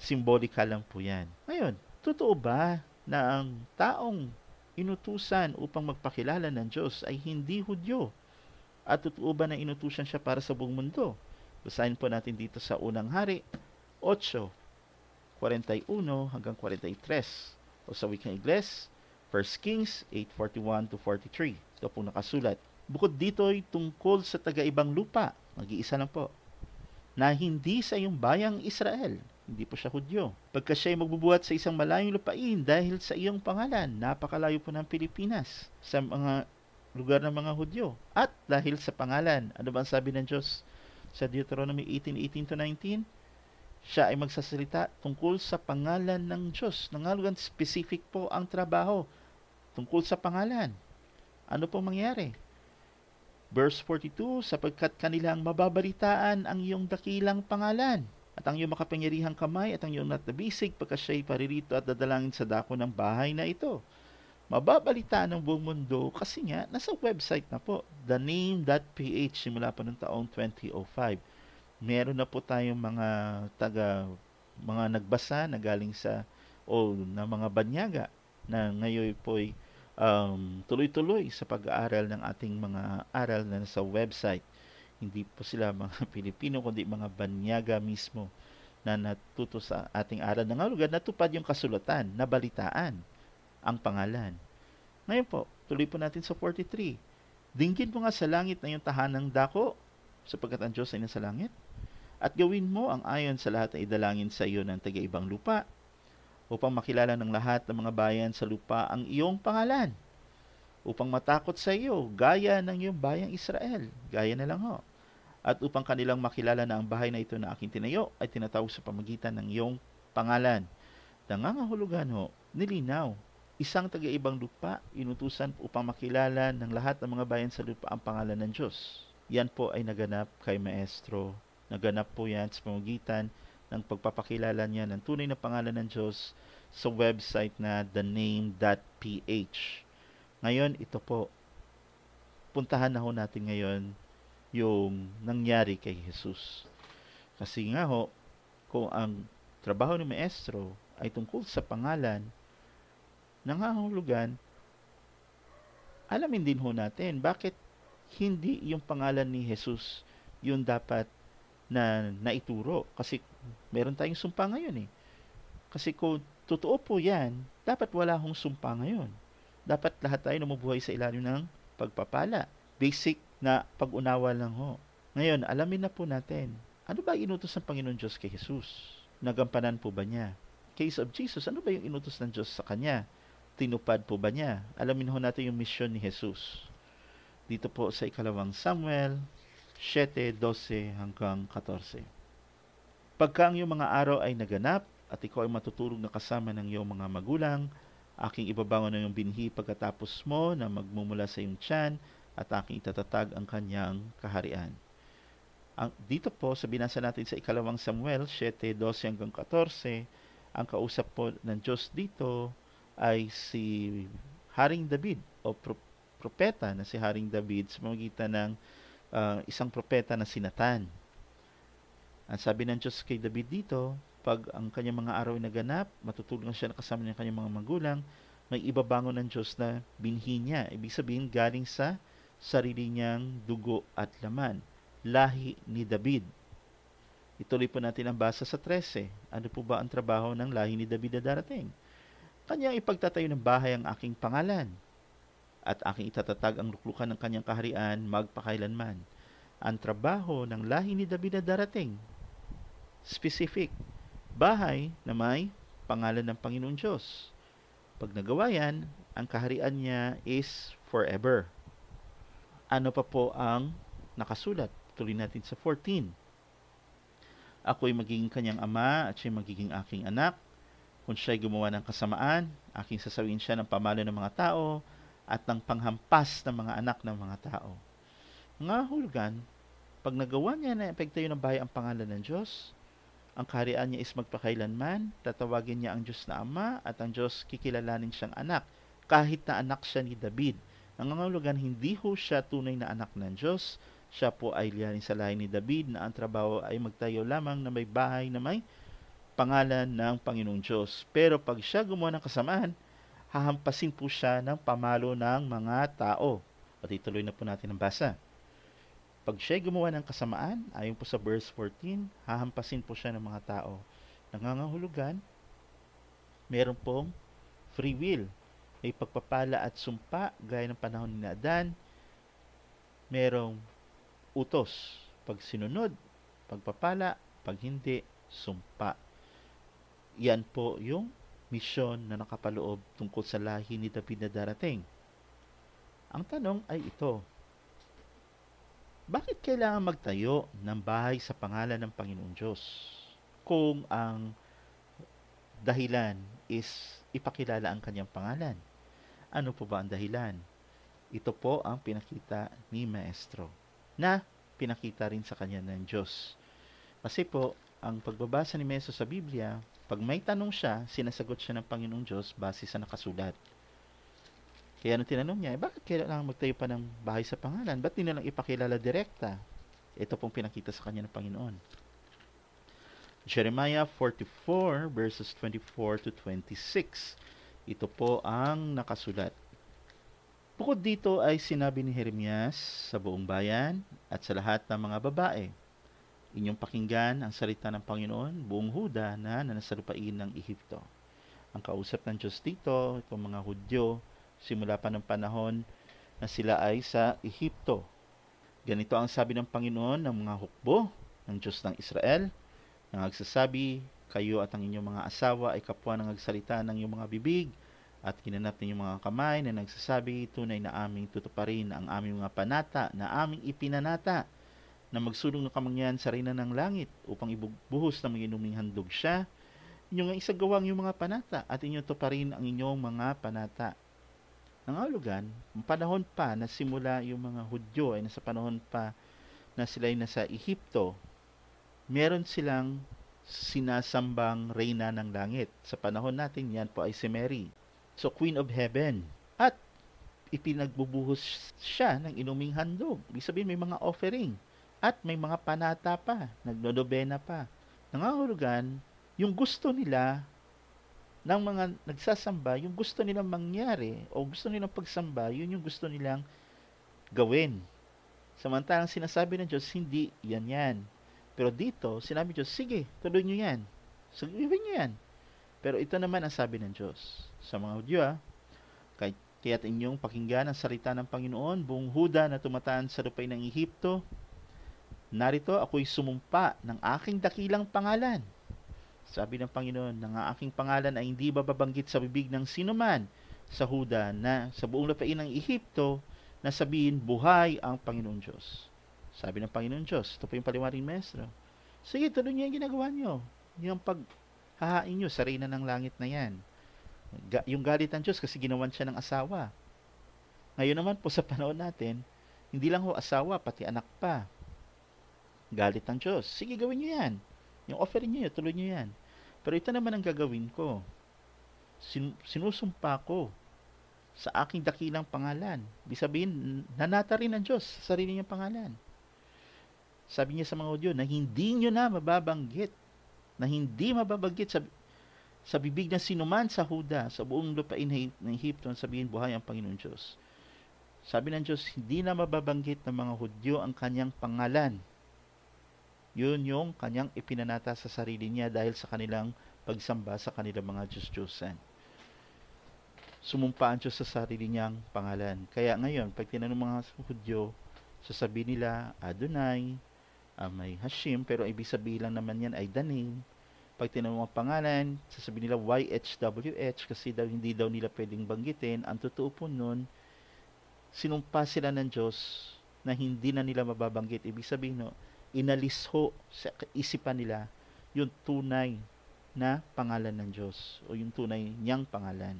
Simbolika lang po yan. Ngayon, totoo ba na ang taong inutusan upang magpakilala ng Diyos ay hindi Hudyo? At totoo ba na inutusan siya para sa buong mundo? Basahin po natin dito sa unang hari, 8, 41 hanggang 43. O sa wikang Ingles, 1 Kings 8.41 to 43. Ito po nakasulat. Bukod dito ay tungkol sa taga-ibang lupa, mag-iisa lang po, na hindi sa iyong bayang Israel. Hindi po siya Hudyo. Pagka siya ay magbubuhat sa isang malayong lupain dahil sa iyong pangalan, napakalayo po ng Pilipinas sa mga lugar ng mga Hudyo. At dahil sa pangalan, ano bang sabi ng Diyos sa Deuteronomy 18:18 to 19? Siya ay magsasalita tungkol sa pangalan ng Diyos. Nangalagan specific po ang trabaho tungkol sa pangalan. Ano pong mangyari? Verse 42, sapagkat kanilang mababalitaan ang iyong dakilang pangalan at ang iyong makapangyarihang kamay at ang iyong natabisig pagka siya'y paririto at dadalangin sa dako ng bahay na ito. Mababalitaan ng buong mundo kasi nga nasa website na po, thename.ph simula pa ng taong 2005. Meron na po tayong mga taga mga nagbasa na galing sa o na mga banyaga na ngayon po um, tuloy-tuloy sa pag-aaral ng ating mga aral na sa website. Hindi po sila mga Pilipino, kundi mga banyaga mismo na natuto sa ating aral Na lugar, natupad yung kasulatan, nabalitaan ang pangalan. Ngayon po, tuloy po natin sa 43. Dinggin mo nga sa langit na yung tahanang dako, sapagkat ang Diyos ay nasa langit, at gawin mo ang ayon sa lahat na idalangin sa iyo ng taga-ibang lupa, upang makilala ng lahat ng mga bayan sa lupa ang iyong pangalan upang matakot sa iyo gaya ng iyong bayang Israel. Gaya na lang ho. At upang kanilang makilala na ang bahay na ito na aking tinayo ay tinatawag sa pamagitan ng iyong pangalan. Nangangahulugan ho, nilinaw, isang taga-ibang lupa, inutusan upang makilala ng lahat ng mga bayan sa lupa ang pangalan ng Diyos. Yan po ay naganap kay Maestro. Naganap po yan sa pamagitan ng pagpapakilala niya ng tunay na pangalan ng Diyos sa website na thename.ph. Ngayon, ito po, puntahan na ho natin ngayon yung nangyari kay Jesus. Kasi nga ho, kung ang trabaho ni Maestro ay tungkol sa pangalan, nangangahulugan, alamin din ho natin bakit hindi yung pangalan ni Jesus yung dapat na naituro. Kasi Meron tayong sumpa ngayon eh. Kasi kung totoo po yan, dapat wala akong sumpa ngayon. Dapat lahat tayo namubuhay sa ilalim ng pagpapala. Basic na pag-unawa lang ho. Ngayon, alamin na po natin, ano ba inutos ng Panginoon Diyos kay Jesus? Nagampanan po ba niya? Case of Jesus, ano ba yung inutos ng Diyos sa kanya? Tinupad po ba niya? Alamin ho natin yung misyon ni Jesus. Dito po sa ikalawang Samuel 7, 12 hanggang 14. Pagka ang iyong mga araw ay naganap at ikaw ay matutulog na kasama ng iyong mga magulang, aking ibabangon ng iyong binhi pagkatapos mo na magmumula sa iyong tiyan at aking itatatag ang kanyang kaharian. Ang, dito po sa binasa natin sa ikalawang Samuel 7:12 hanggang 14, ang kausap po ng Diyos dito ay si Haring David o pro, propeta na si Haring David sa magitan ng uh, isang propeta na si Natan. At sabi ng Diyos kay David dito, pag ang kanyang mga araw ay naganap, matutulungan siya kasama niya kanyang mga magulang, may ibabangon ng Diyos na binhi niya. Ibig sabihin, galing sa sarili niyang dugo at laman. Lahi ni David. Ituloy po natin ang basa sa 13. Ano po ba ang trabaho ng lahi ni David na darating? Kanyang ipagtatayo ng bahay ang aking pangalan at aking itatatag ang luklukan ng kanyang kaharian magpakailanman. Ang trabaho ng lahi ni David na darating specific. Bahay na may pangalan ng Panginoon Diyos. Pag nagawa yan, ang kaharian niya is forever. Ano pa po ang nakasulat? Tuloy natin sa 14. Ako'y magiging kanyang ama at siya'y magiging aking anak. Kung siya'y gumawa ng kasamaan, aking sasawin siya ng pamalo ng mga tao at ng panghampas ng mga anak ng mga tao. Nga hulgan, pag nagawa niya na epekto ng bahay ang pangalan ng Diyos, ang kaharian niya is magpakailanman, tatawagin niya ang Diyos na Ama at ang Diyos kikilalanin siyang anak, kahit na anak siya ni David. Nangangahulugan hindi ho siya tunay na anak ng Diyos, siya po ay liyanin sa lahi ni David na ang trabaho ay magtayo lamang na may bahay na may pangalan ng Panginoong Diyos. Pero pag siya gumawa ng kasamaan, hahampasin po siya ng pamalo ng mga tao. At ituloy na po natin ang basa. Pag siya gumawa ng kasamaan, ayon po sa verse 14, hahampasin po siya ng mga tao. Nangangahulugan, meron pong free will. May pagpapala at sumpa gaya ng panahon ni Adan. Merong utos. Pag sinunod, pagpapala. Pag hindi, sumpa. Yan po yung misyon na nakapaloob tungkol sa lahi ni David na darating. Ang tanong ay ito, bakit kailangan magtayo ng bahay sa pangalan ng Panginoon Diyos kung ang dahilan is ipakilala ang kanyang pangalan? Ano po ba ang dahilan? Ito po ang pinakita ni Maestro na pinakita rin sa kanya ng Diyos. Kasi po, ang pagbabasa ni Meso sa Biblia, pag may tanong siya, sinasagot siya ng Panginoong Diyos base sa nakasulat. Kaya nung tinanong niya, eh, bakit kailangan magtayo pa ng bahay sa pangalan? Ba't di nalang ipakilala direkta? Ito pong pinakita sa kanya ng Panginoon. Jeremiah 44 verses 24 to 26. Ito po ang nakasulat. Bukod dito ay sinabi ni Jeremias sa buong bayan at sa lahat ng mga babae, inyong pakinggan ang salita ng Panginoon, buong Huda na nanasalupain ng Ehipto. Ang kausap ng Diyos dito, itong mga Hudyo, simula pa ng panahon na sila ay sa Ehipto. Ganito ang sabi ng Panginoon ng mga hukbo ng Diyos ng Israel na nagsasabi, kayo at ang inyong mga asawa ay kapwa ng nagsalita ng iyong mga bibig at kinanap ng iyong mga kamay na nagsasabi, tunay na aming tutuparin ang aming mga panata na aming ipinanata na magsulong ng kamangyan sa reyna ng langit upang ibubuhos ng mga inuming handog siya. Inyong isagawa ang iyong mga panata at inyong tuparin ang inyong mga panata nangangahulugan, panahon pa na simula yung mga Hudyo ay nasa panahon pa na sila ay nasa Ehipto, meron silang sinasambang reyna ng langit. Sa panahon natin, yan po ay si Mary. So, Queen of Heaven. At ipinagbubuhos siya ng inuming handog. Ibig sabihin, may mga offering. At may mga panata pa. Nagdodobena pa. Nangangahulugan, yung gusto nila ng mga nagsasamba, yung gusto nilang mangyari o gusto nilang pagsamba, yun yung gusto nilang gawin. Samantalang sinasabi ng Diyos, hindi yan yan. Pero dito, sinabi Diyos, sige, tuloy nyo yan. Sige nyo yan. Pero ito naman ang sabi ng Diyos. Sa mga Hudyo, ah, kahit kaya't inyong pakinggan ang salita ng Panginoon, buong Huda na tumataan sa lupain ng Ehipto, narito ako'y sumumpa ng aking dakilang pangalan sabi ng Panginoon, ng aking pangalan ay hindi bababanggit sa bibig ng sinuman sa Huda na sa buong lupain ng Ehipto na sabihin buhay ang Panginoon Diyos. Sabi ng Panginoon Diyos, ito po yung paliwanag maestro. Sige, tuloy niyo yung ginagawa niyo. Yung paghahain niyo sa reyna ng langit na yan. Ga- yung galit ng Diyos kasi ginawan siya ng asawa. Ngayon naman po sa panahon natin, hindi lang ho asawa, pati anak pa. Galit ng Diyos. Sige, gawin niyo yan. Yung offering niyo, tuloy niyo yan. Pero ito naman ang gagawin ko. Sin- sinusumpa ko sa aking dakilang pangalan. Ibig sabihin, nanata rin ang Diyos sa sarili niyang pangalan. Sabi niya sa mga Udyo na hindi niyo na mababanggit, na hindi mababanggit sa, sa bibig ng sinuman sa Huda, sa buong lupain ng Egypto, sabihin buhay ang Panginoon Diyos. Sabi ng Diyos, hindi na mababanggit ng mga Hudyo ang kanyang pangalan yun yung kanyang ipinanata sa sarili niya dahil sa kanilang pagsamba sa kanilang mga Diyos-Diyosan. Sumumpa ang sa sarili niyang pangalan. Kaya ngayon, pag tinanong mga Hudyo, sasabihin nila, Adonai, uh, may Hashim, pero ibig sabihin lang naman yan ay the name. Pag tinanong ang pangalan, sasabihin nila YHWH kasi daw hindi daw nila pwedeng banggitin. Ang totoo po nun, sinumpa sila ng Diyos na hindi na nila mababanggit. Ibig sabihin, no, inalis ho sa isipan nila yung tunay na pangalan ng Diyos o yung tunay niyang pangalan.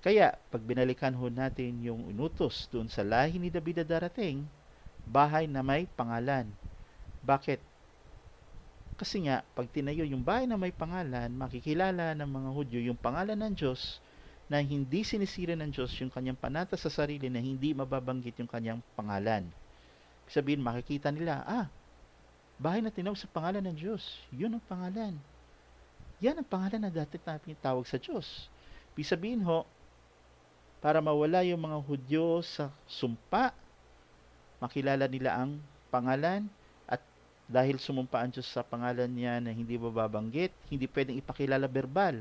Kaya, pag binalikan ho natin yung inutos doon sa lahi ni David na darating, bahay na may pangalan. Bakit? Kasi nga, pag tinayo yung bahay na may pangalan, makikilala ng mga Hudyo yung pangalan ng Diyos na hindi sinisira ng Diyos yung kanyang panata sa sarili na hindi mababanggit yung kanyang pangalan. Sabihin, makikita nila, ah, Bahay na tinawag sa pangalan ng Diyos. Yun ang pangalan. Yan ang pangalan na dati natin tawag sa Diyos. Ibig sabihin ho, para mawala yung mga Hudyo sa sumpa, makilala nila ang pangalan at dahil sumumpa ang Diyos sa pangalan niya na hindi mababanggit, hindi pwedeng ipakilala verbal.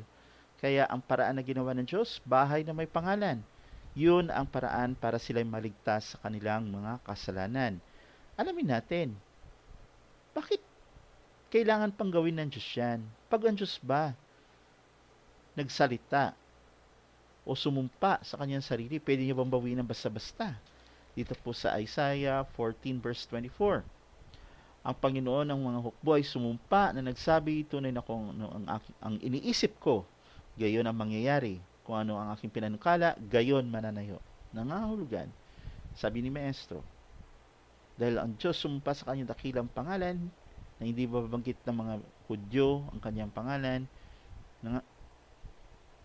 Kaya ang paraan na ginawa ng Diyos, bahay na may pangalan. Yun ang paraan para sila maligtas sa kanilang mga kasalanan. Alamin natin, bakit kailangan pang gawin ng Diyos yan? Pag ang Diyos ba nagsalita o sumumpa sa kanyang sarili, pwede niya bang bawiin ng basta-basta? Dito po sa Isaiah 14 verse 24. Ang Panginoon ng mga hukbo ay sumumpa na nagsabi, tunay na kung ano ang, ang iniisip ko, gayon ang mangyayari. Kung ano ang aking pinanukala, gayon mananayo. Nangahulugan, sabi ni Maestro. Dahil ang Diyos sumpa sa kanyang dakilang pangalan na hindi babanggit ng mga Hudyo ang kanyang pangalan na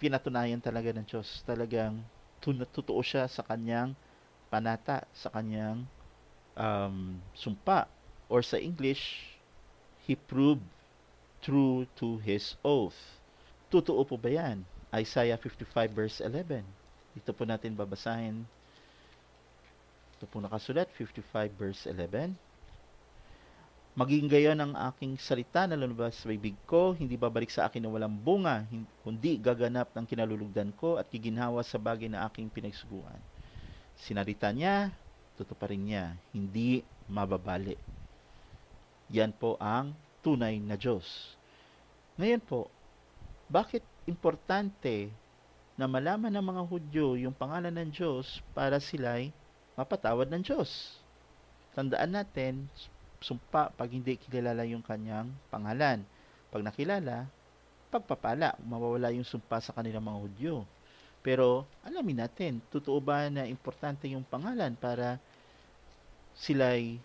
pinatunayan talaga ng Diyos. Talagang totoo siya sa kanyang panata, sa kanyang um, sumpa. Or sa English, he proved true to his oath. Totoo po ba yan? Isaiah 55 verse 11. Dito po natin babasahin ito po nakasulat, 55 verse 11. Maging gayon ang aking salita na lalabas sa bibig ko, hindi babalik sa akin na walang bunga, kundi gaganap ng kinalulugdan ko at giginhawa sa bagay na aking pinagsuguan. Sinarita niya, tutuparin niya, hindi mababali. Yan po ang tunay na Diyos. Ngayon po, bakit importante na malaman ng mga Hudyo yung pangalan ng Diyos para sila'y mapatawad ng Diyos. Tandaan natin, sumpa pag hindi kilala yung kanyang pangalan. Pag nakilala, pagpapala, mawawala yung sumpa sa kanilang mga Hudyo. Pero alamin natin, totoo ba na importante yung pangalan para sila'y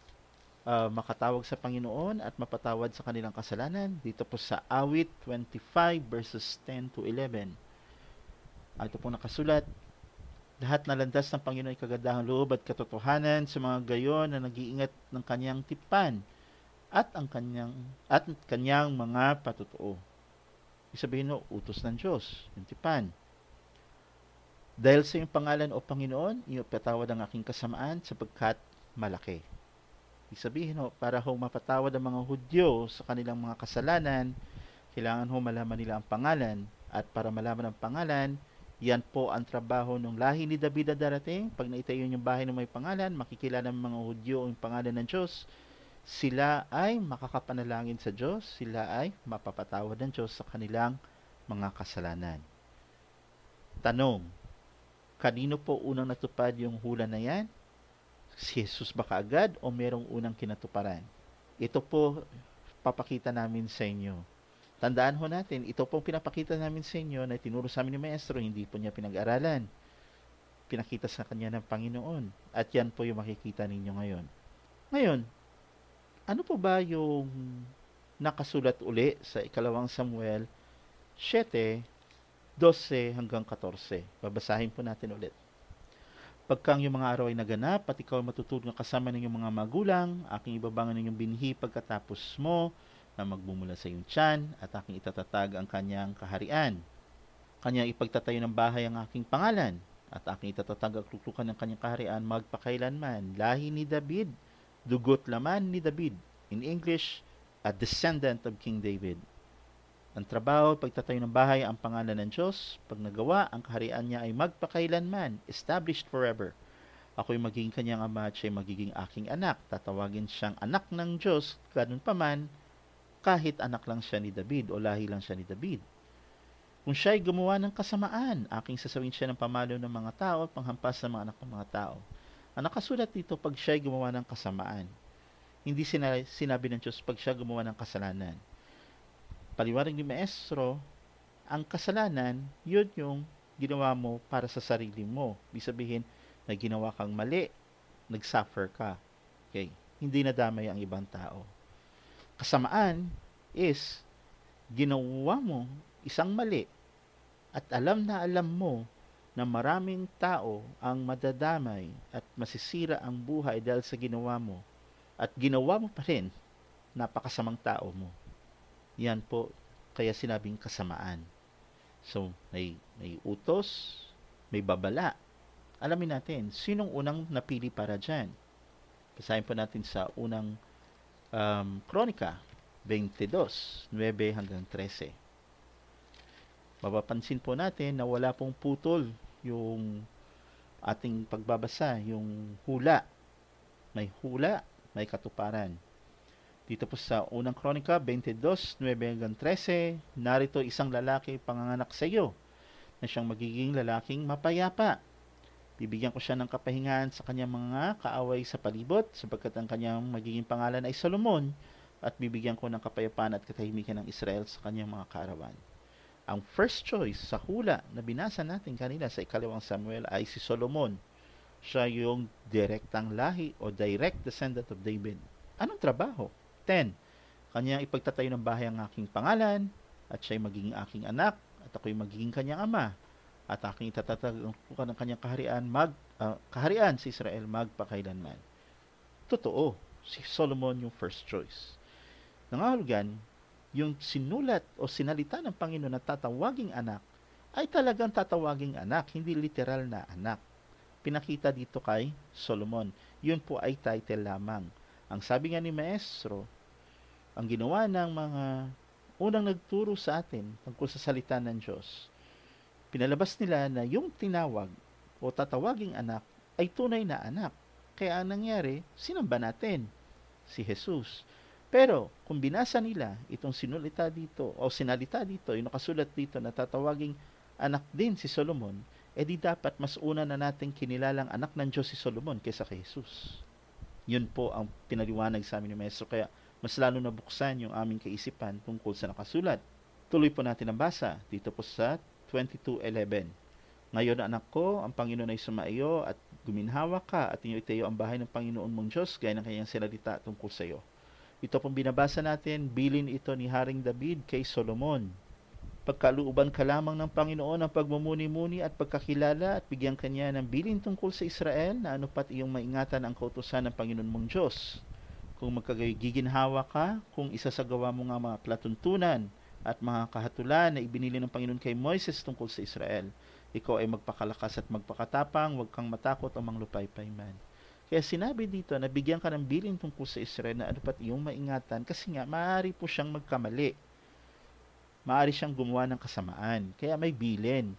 uh, makatawag sa Panginoon at mapatawad sa kanilang kasalanan? Dito po sa awit 25 verses 10 to 11. Ah, ito po nakasulat, lahat na landas ng Panginoon ay kagandahang loob at katotohanan sa mga gayon na nag-iingat ng kanyang tipan at ang kanyang at kanyang mga patutuo. Isabihin no, utos ng Diyos, yung tipan. Dahil sa iyong pangalan o Panginoon, iyo patawad ang aking kasamaan sapagkat malaki. Isabihin ho, para ho mapatawad ang mga Hudyo sa kanilang mga kasalanan, kailangan ho malaman nila ang pangalan at para malaman ang pangalan, yan po ang trabaho ng lahi ni David na darating. Pag naitayo yung bahay ng may pangalan, makikilala ng mga Hudyo ang pangalan ng Diyos. Sila ay makakapanalangin sa Diyos. Sila ay mapapatawad ng Diyos sa kanilang mga kasalanan. Tanong, kanino po unang natupad yung hula na yan? Si Jesus ba kaagad o merong unang kinatuparan? Ito po papakita namin sa inyo Tandaan ho natin, ito pong pinapakita namin sa inyo na tinuro sa amin ni Maestro, hindi po niya pinag-aralan. Pinakita sa kanya ng Panginoon. At yan po yung makikita ninyo ngayon. Ngayon, ano po ba yung nakasulat uli sa ikalawang Samuel 7, 12 hanggang 14? Babasahin po natin ulit. Pagkang yung mga araw ay naganap at ikaw ay matutulog kasama ng iyong mga magulang, aking ibabangan ng iyong binhi pagkatapos mo, na magbumula sa iyong tiyan at aking itatatag ang kanyang kaharian. Kanya ipagtatayo ng bahay ang aking pangalan at aking itatatag ang tuklukan ng kanyang kaharian magpakailanman. Lahi ni David, dugot laman ni David. In English, a descendant of King David. Ang trabaho, pagtatayo ng bahay, ang pangalan ng Diyos. Pag nagawa, ang kaharian niya ay magpakailanman, established forever. Ako'y magiging kanyang ama at siya'y magiging aking anak. Tatawagin siyang anak ng Diyos, ganun pa man, kahit anak lang siya ni David o lahi lang siya ni David. Kung siya ay gumawa ng kasamaan, aking sasawin siya ng pamalo ng mga tao at panghampas ng mga anak ng mga tao. Ang nakasulat dito, pag siya ay gumawa ng kasamaan, hindi sina- sinabi ng Diyos pag siya gumawa ng kasalanan. Paliwanag ni Maestro, ang kasalanan, yun yung ginawa mo para sa sarili mo. Ibig sabihin, na ginawa kang mali, nag-suffer ka. Okay? Hindi nadamay ang ibang tao kasamaan is ginawa mo isang mali at alam na alam mo na maraming tao ang madadamay at masisira ang buhay dahil sa ginawa mo at ginawa mo pa rin napakasamang tao mo. Yan po kaya sinabing kasamaan. So, may, may utos, may babala. Alamin natin, sinong unang napili para dyan? Basahin po natin sa unang um, Kronika 22, 9 hanggang 13. Mapapansin po natin na wala pong putol yung ating pagbabasa, yung hula. May hula, may katuparan. Dito po sa unang kronika, 22, 13, narito isang lalaki panganganak sa iyo na siyang magiging lalaking mapayapa Bibigyan ko siya ng kapahingahan sa kanyang mga kaaway sa palibot sapagkat ang kanyang magiging pangalan ay Solomon at bibigyan ko ng kapayapaan at katahimikan ng Israel sa kanyang mga kaarawan. Ang first choice sa hula na binasa natin kanila sa ikalawang Samuel ay si Solomon. Siya yung direktang lahi o direct descendant of David. Anong trabaho? 10. Kanyang ipagtatayo ng bahay ang aking pangalan at siya'y magiging aking anak at ako'y magiging kanyang ama at aking tatatagpukan ng kanyang kaharian mag uh, kaharian si Israel magpakailanman. Totoo, si Solomon yung first choice. Nangahulugan, yung sinulat o sinalita ng Panginoon na tatawaging anak ay talagang tatawaging anak, hindi literal na anak. Pinakita dito kay Solomon. Yun po ay title lamang. Ang sabi nga ni Maestro, ang ginawa ng mga unang nagturo sa atin tungkol sa salita ng Diyos, Pinalabas nila na yung tinawag o tatawaging anak ay tunay na anak. Kaya ang nangyari, sinamba natin si Jesus. Pero kung binasa nila itong sinulita dito o sinalita dito, yung nakasulat dito na tatawaging anak din si Solomon, edi eh dapat mas una na nating kinilalang anak ng Diyos si Solomon kaysa kay Jesus. Yun po ang pinaliwanag sa amin ni Maestro. Kaya mas lalo na buksan yung aming kaisipan tungkol sa nakasulat. Tuloy po natin ang basa dito po sa 22.11 Ngayon, anak ko, ang Panginoon ay sumaiyo at guminhawa ka at inyo itayo ang bahay ng Panginoon mong Diyos gaya ng kanyang sinalita tungkol sa iyo. Ito pong binabasa natin, bilin ito ni Haring David kay Solomon. Pagkaluuban ka lamang ng Panginoon ang pagmumuni-muni at pagkakilala at bigyan kanya ng bilin tungkol sa Israel na ano pat iyong maingatan ang kautosan ng Panginoon mong Diyos. Kung magkagiginhawa ka, kung isasagawa mo nga mga platuntunan, at mga kahatulan na ibinili ng Panginoon kay Moises tungkol sa Israel. Ikaw ay magpakalakas at magpakatapang, huwag kang matakot o manglupaypay man. Kaya sinabi dito na bigyan ka ng bilin tungkol sa Israel na dapat ano iyong maingatan kasi nga maaari po siyang magkamali. Maaari siyang gumawa ng kasamaan. Kaya may bilin.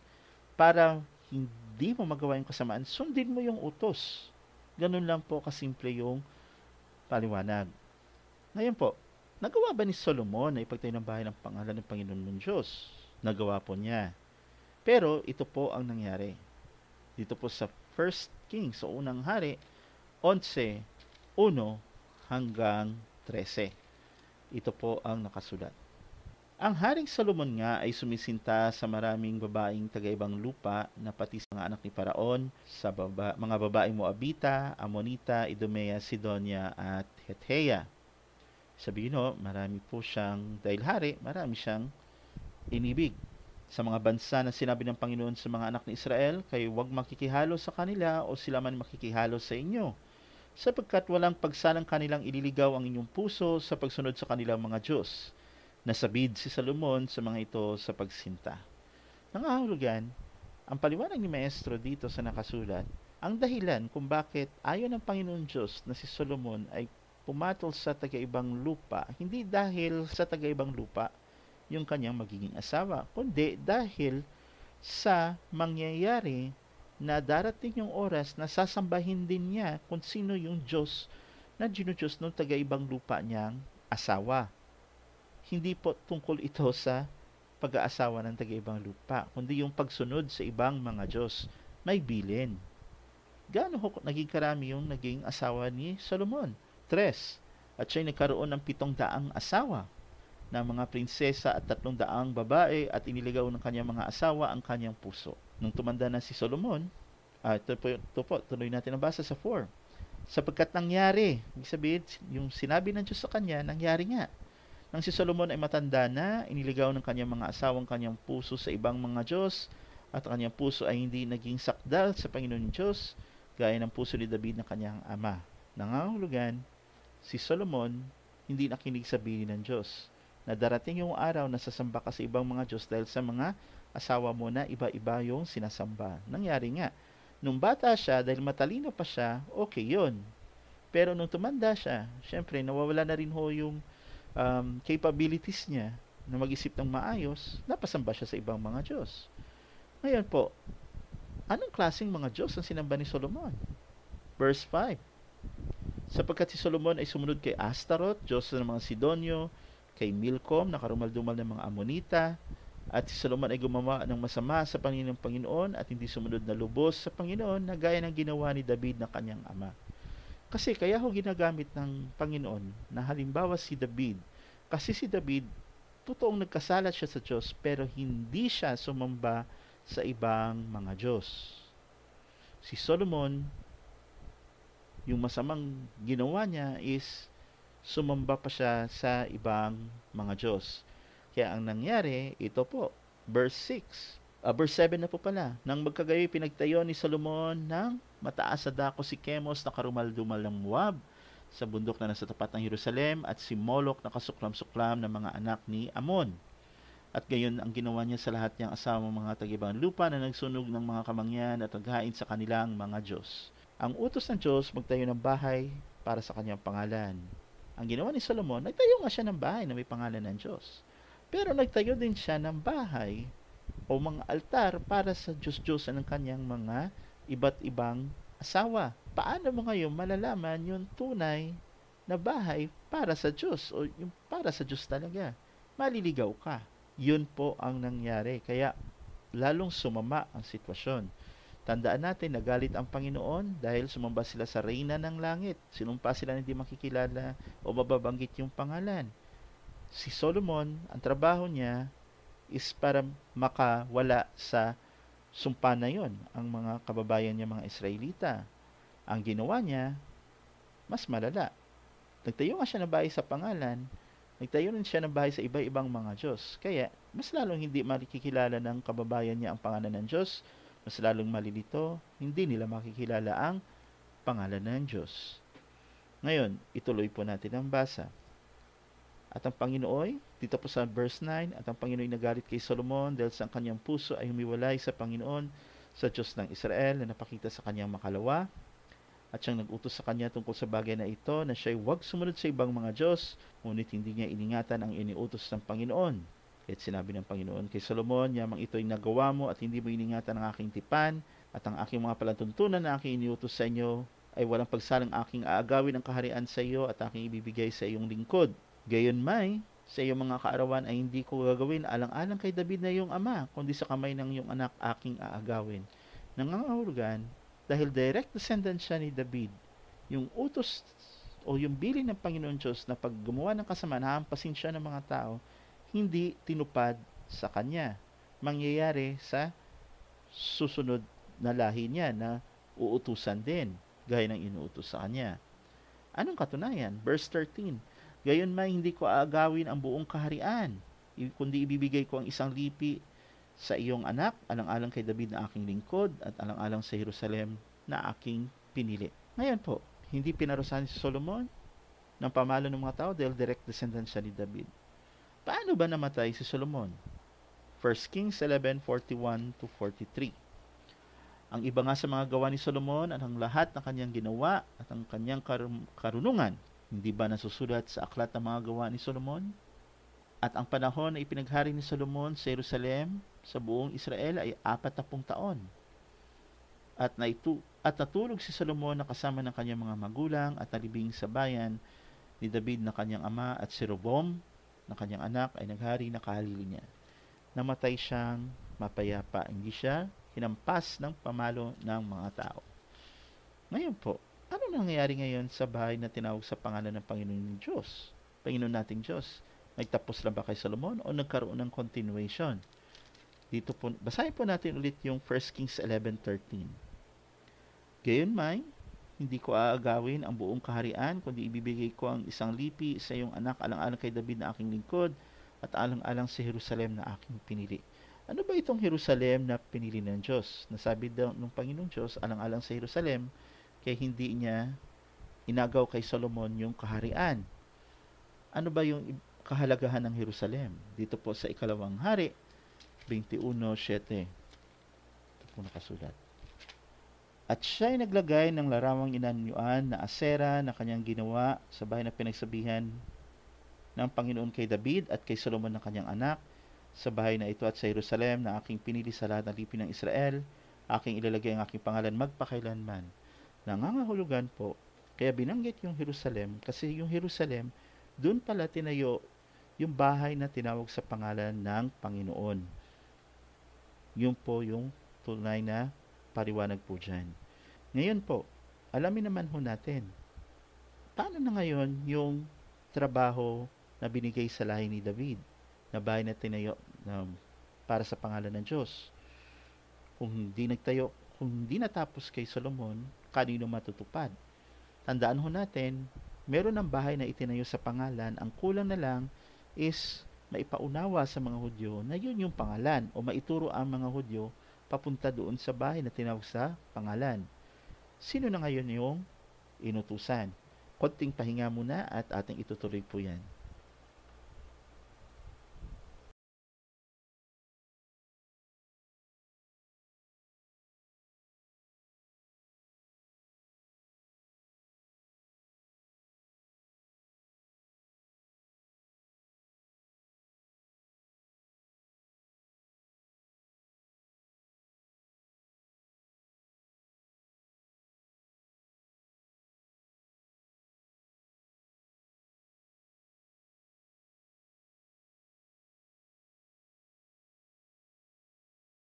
Para hindi mo magawa yung kasamaan, sundin mo yung utos. Ganun lang po kasimple yung paliwanag. Ngayon po, Nagawa ba ni Solomon na ipagtayo ng bahay ng pangalan ng Panginoon ng Diyos? Nagawa po niya. Pero ito po ang nangyari. Dito po sa 1 Kings, so unang hari, 11.1 hanggang 13. Ito po ang nakasulat. Ang Haring Solomon nga ay sumisinta sa maraming babaeng tagaibang lupa na pati sa mga anak ni Paraon, sa baba, mga babaeng Moabita, Amonita, Idumea, Sidonia at Hetheia sa Bino, marami po siyang, dahil hari, marami siyang inibig. Sa mga bansa na sinabi ng Panginoon sa mga anak ni Israel, kayo huwag makikihalo sa kanila o sila man makikihalo sa inyo, sapagkat walang pagsalang kanilang ililigaw ang inyong puso sa pagsunod sa kanilang mga Diyos. Nasabid si Salomon sa mga ito sa pagsinta. Nangahulugan, ang paliwanag ni Maestro dito sa nakasulat, ang dahilan kung bakit ayon ng Panginoon Diyos na si Solomon ay pumatol sa tagaibang lupa, hindi dahil sa tagaibang lupa yung kanyang magiging asawa, kundi dahil sa mangyayari na darating yung oras na sasambahin din niya kung sino yung Diyos na ginudyos ng tagaibang lupa niyang asawa. Hindi po tungkol ito sa pag-aasawa ng tagaibang lupa, kundi yung pagsunod sa ibang mga Diyos. May bilin. Gaano ho naging karami yung naging asawa ni Solomon? At siya'y nagkaroon ng pitong daang asawa na mga prinsesa at tatlong daang babae at iniligaw ng kanyang mga asawa ang kanyang puso. Nung tumanda na si Solomon, uh, ito, po, ito po, tuloy natin ang basa sa 4. Sapagkat nangyari, ibig sabihin, yung sinabi ng Diyos sa kanya, nangyari nga. Nang si Solomon ay matanda na, iniligaw ng kanyang mga asawang kanyang puso sa ibang mga Diyos, at ang kanyang puso ay hindi naging sakdal sa Panginoon Diyos, gaya ng puso ni David na kanyang ama. Nangangulugan si Solomon hindi nakinig sa bini ng Diyos na darating yung araw na sasamba ka sa ibang mga Diyos dahil sa mga asawa mo na iba-iba yung sinasamba. Nangyari nga, nung bata siya, dahil matalino pa siya, okay yun. Pero nung tumanda siya, syempre nawawala na rin ho yung um, capabilities niya na mag-isip ng maayos, napasamba siya sa ibang mga Diyos. Ngayon po, anong klaseng mga Diyos ang sinamba ni Solomon? Verse 5, Sapagkat si Solomon ay sumunod kay Astaroth, Diyos ng mga Sidonio, kay Milcom, nakarumaldumal ng mga Amonita, at si Solomon ay gumawa ng masama sa Panginoong Panginoon at hindi sumunod na lubos sa Panginoon na gaya ng ginawa ni David na kanyang ama. Kasi kaya ho ginagamit ng Panginoon na halimbawa si David. Kasi si David, totoong nagkasala siya sa Diyos pero hindi siya sumamba sa ibang mga Diyos. Si Solomon, yung masamang ginawa niya is sumamba pa siya sa ibang mga Diyos. Kaya ang nangyari, ito po, verse 6. Uh, ah, verse 7 na po pala. Nang magkagayo, pinagtayo ni Solomon ng mataas na dako si Kemos na karumaldumal ng Moab sa bundok na nasa tapat ng Jerusalem at si Moloch na kasuklam-suklam ng mga anak ni Amon. At gayon ang ginawa niya sa lahat niyang asawa mga tagibang lupa na nagsunog ng mga kamangyan at naghain sa kanilang mga Diyos. Ang utos ng Diyos, magtayo ng bahay para sa kanyang pangalan. Ang ginawa ni Solomon, nagtayo nga siya ng bahay na may pangalan ng Diyos. Pero nagtayo din siya ng bahay o mga altar para sa Diyos-Diyosan ng kanyang mga iba't ibang asawa. Paano mo ngayon malalaman yung tunay na bahay para sa Diyos o yung para sa Diyos talaga? Maliligaw ka. Yun po ang nangyari. Kaya lalong sumama ang sitwasyon. Tandaan natin, nagalit ang Panginoon dahil sumamba sila sa reyna ng langit. Sinumpa sila na hindi makikilala o mababanggit yung pangalan. Si Solomon, ang trabaho niya is para makawala sa sumpa na yon ang mga kababayan niya mga Israelita. Ang ginawa niya, mas malala. Nagtayo nga siya ng bahay sa pangalan, nagtayo rin siya ng bahay sa iba-ibang mga Diyos. Kaya, mas lalong hindi makikilala ng kababayan niya ang pangalan ng Diyos mas lalong malilito, hindi nila makikilala ang pangalan ng Diyos. Ngayon, ituloy po natin ang basa. At ang Panginoon, dito po sa verse 9, at ang Panginoon nagalit kay Solomon dahil sa kanyang puso ay humiwalay sa Panginoon sa Diyos ng Israel na napakita sa kanyang makalawa. At siyang nagutos sa kanya tungkol sa bagay na ito na siya'y huwag sumunod sa ibang mga Diyos, ngunit hindi niya iningatan ang iniutos ng Panginoon at sinabi ng Panginoon kay Solomon, Yamang ito'y nagawa mo at hindi mo iningatan ang aking tipan at ang aking mga palatuntunan na aking iniutos sa inyo ay walang pagsalang aking aagawin ang kaharian sa iyo at aking ibibigay sa iyong lingkod. Gayon may, sa iyong mga kaarawan ay hindi ko gagawin alang-alang kay David na iyong ama, kundi sa kamay ng iyong anak aking aagawin. Nangangahulugan, dahil direct descendant siya ni David, yung utos o yung bilin ng Panginoon Diyos na pag gumawa ng kasamaan, hampasin siya ng mga tao, hindi tinupad sa kanya. Mangyayari sa susunod na lahi niya na uutusan din, gaya ng inuutos sa kanya. Anong katunayan? Verse 13, Gayon may hindi ko aagawin ang buong kaharian, kundi ibibigay ko ang isang lipi sa iyong anak, alang-alang kay David na aking lingkod, at alang-alang sa Jerusalem na aking pinili. Ngayon po, hindi pinarusahan si Solomon ng pamalo ng mga tao dahil direct descendant siya ni David. Paano ba namatay si Solomon? 1 Kings 11:41 to 43. Ang iba nga sa mga gawa ni Solomon at ang lahat ng kanyang ginawa at ang kanyang karunungan, hindi ba nasusulat sa aklat ng mga gawa ni Solomon? At ang panahon na ipinaghari ni Solomon sa Jerusalem sa buong Israel ay apat na taon. At, naitu at natulog si Solomon na kasama ng kanyang mga magulang at nalibing sa bayan ni David na kanyang ama at si Robom ng kanyang anak ay naghari na kahalili niya. Namatay siyang mapayapa. Hindi siya hinampas ng pamalo ng mga tao. Ngayon po, ano nangyayari ngayon sa bahay na tinawag sa pangalan ng Panginoon ng Diyos? Panginoon nating Diyos. May tapos lang ba kay Solomon o nagkaroon ng continuation? Dito po, basahin po natin ulit yung 1 Kings 11.13. Gayon Gayunman, hindi ko aagawin ang buong kaharian, kundi ibibigay ko ang isang lipi sa iyong anak alang-alang kay David na aking lingkod at alang-alang sa Jerusalem na aking pinili. Ano ba itong Jerusalem na pinili ng Diyos? Nasabi daw ng Panginoon Diyos, alang-alang sa Jerusalem, kaya hindi niya inagaw kay Solomon yung kaharian. Ano ba yung kahalagahan ng Jerusalem? Dito po sa ikalawang hari, 21.7. Ito po nakasulat. At ay naglagay ng larawang inanyuan na asera na kanyang ginawa sa bahay na pinagsabihan ng Panginoon kay David at kay Solomon ng kanyang anak sa bahay na ito at sa Jerusalem na aking pinili sa lahat ng lipi ng Israel, aking ilalagay ang aking pangalan magpakailanman. Nangangahulugan po, kaya binanggit yung Jerusalem kasi yung Jerusalem, doon pala tinayo yung bahay na tinawag sa pangalan ng Panginoon. Yun po yung tunay na paliwanag po dyan. Ngayon po, alamin naman ho natin, paano na ngayon yung trabaho na binigay sa lahi ni David na bahay na tinayo um, para sa pangalan ng Diyos? Kung hindi nagtayo, kung hindi natapos kay Solomon, kanino matutupad? Tandaan ho natin, meron ng bahay na itinayo sa pangalan, ang kulang na lang is maipaunawa sa mga Hudyo na yun yung pangalan o maituro ang mga Hudyo papunta doon sa bahay na tinawag sa pangalan. Sino na ngayon yung inutusan? Konting pahinga muna at ating itutuloy po yan.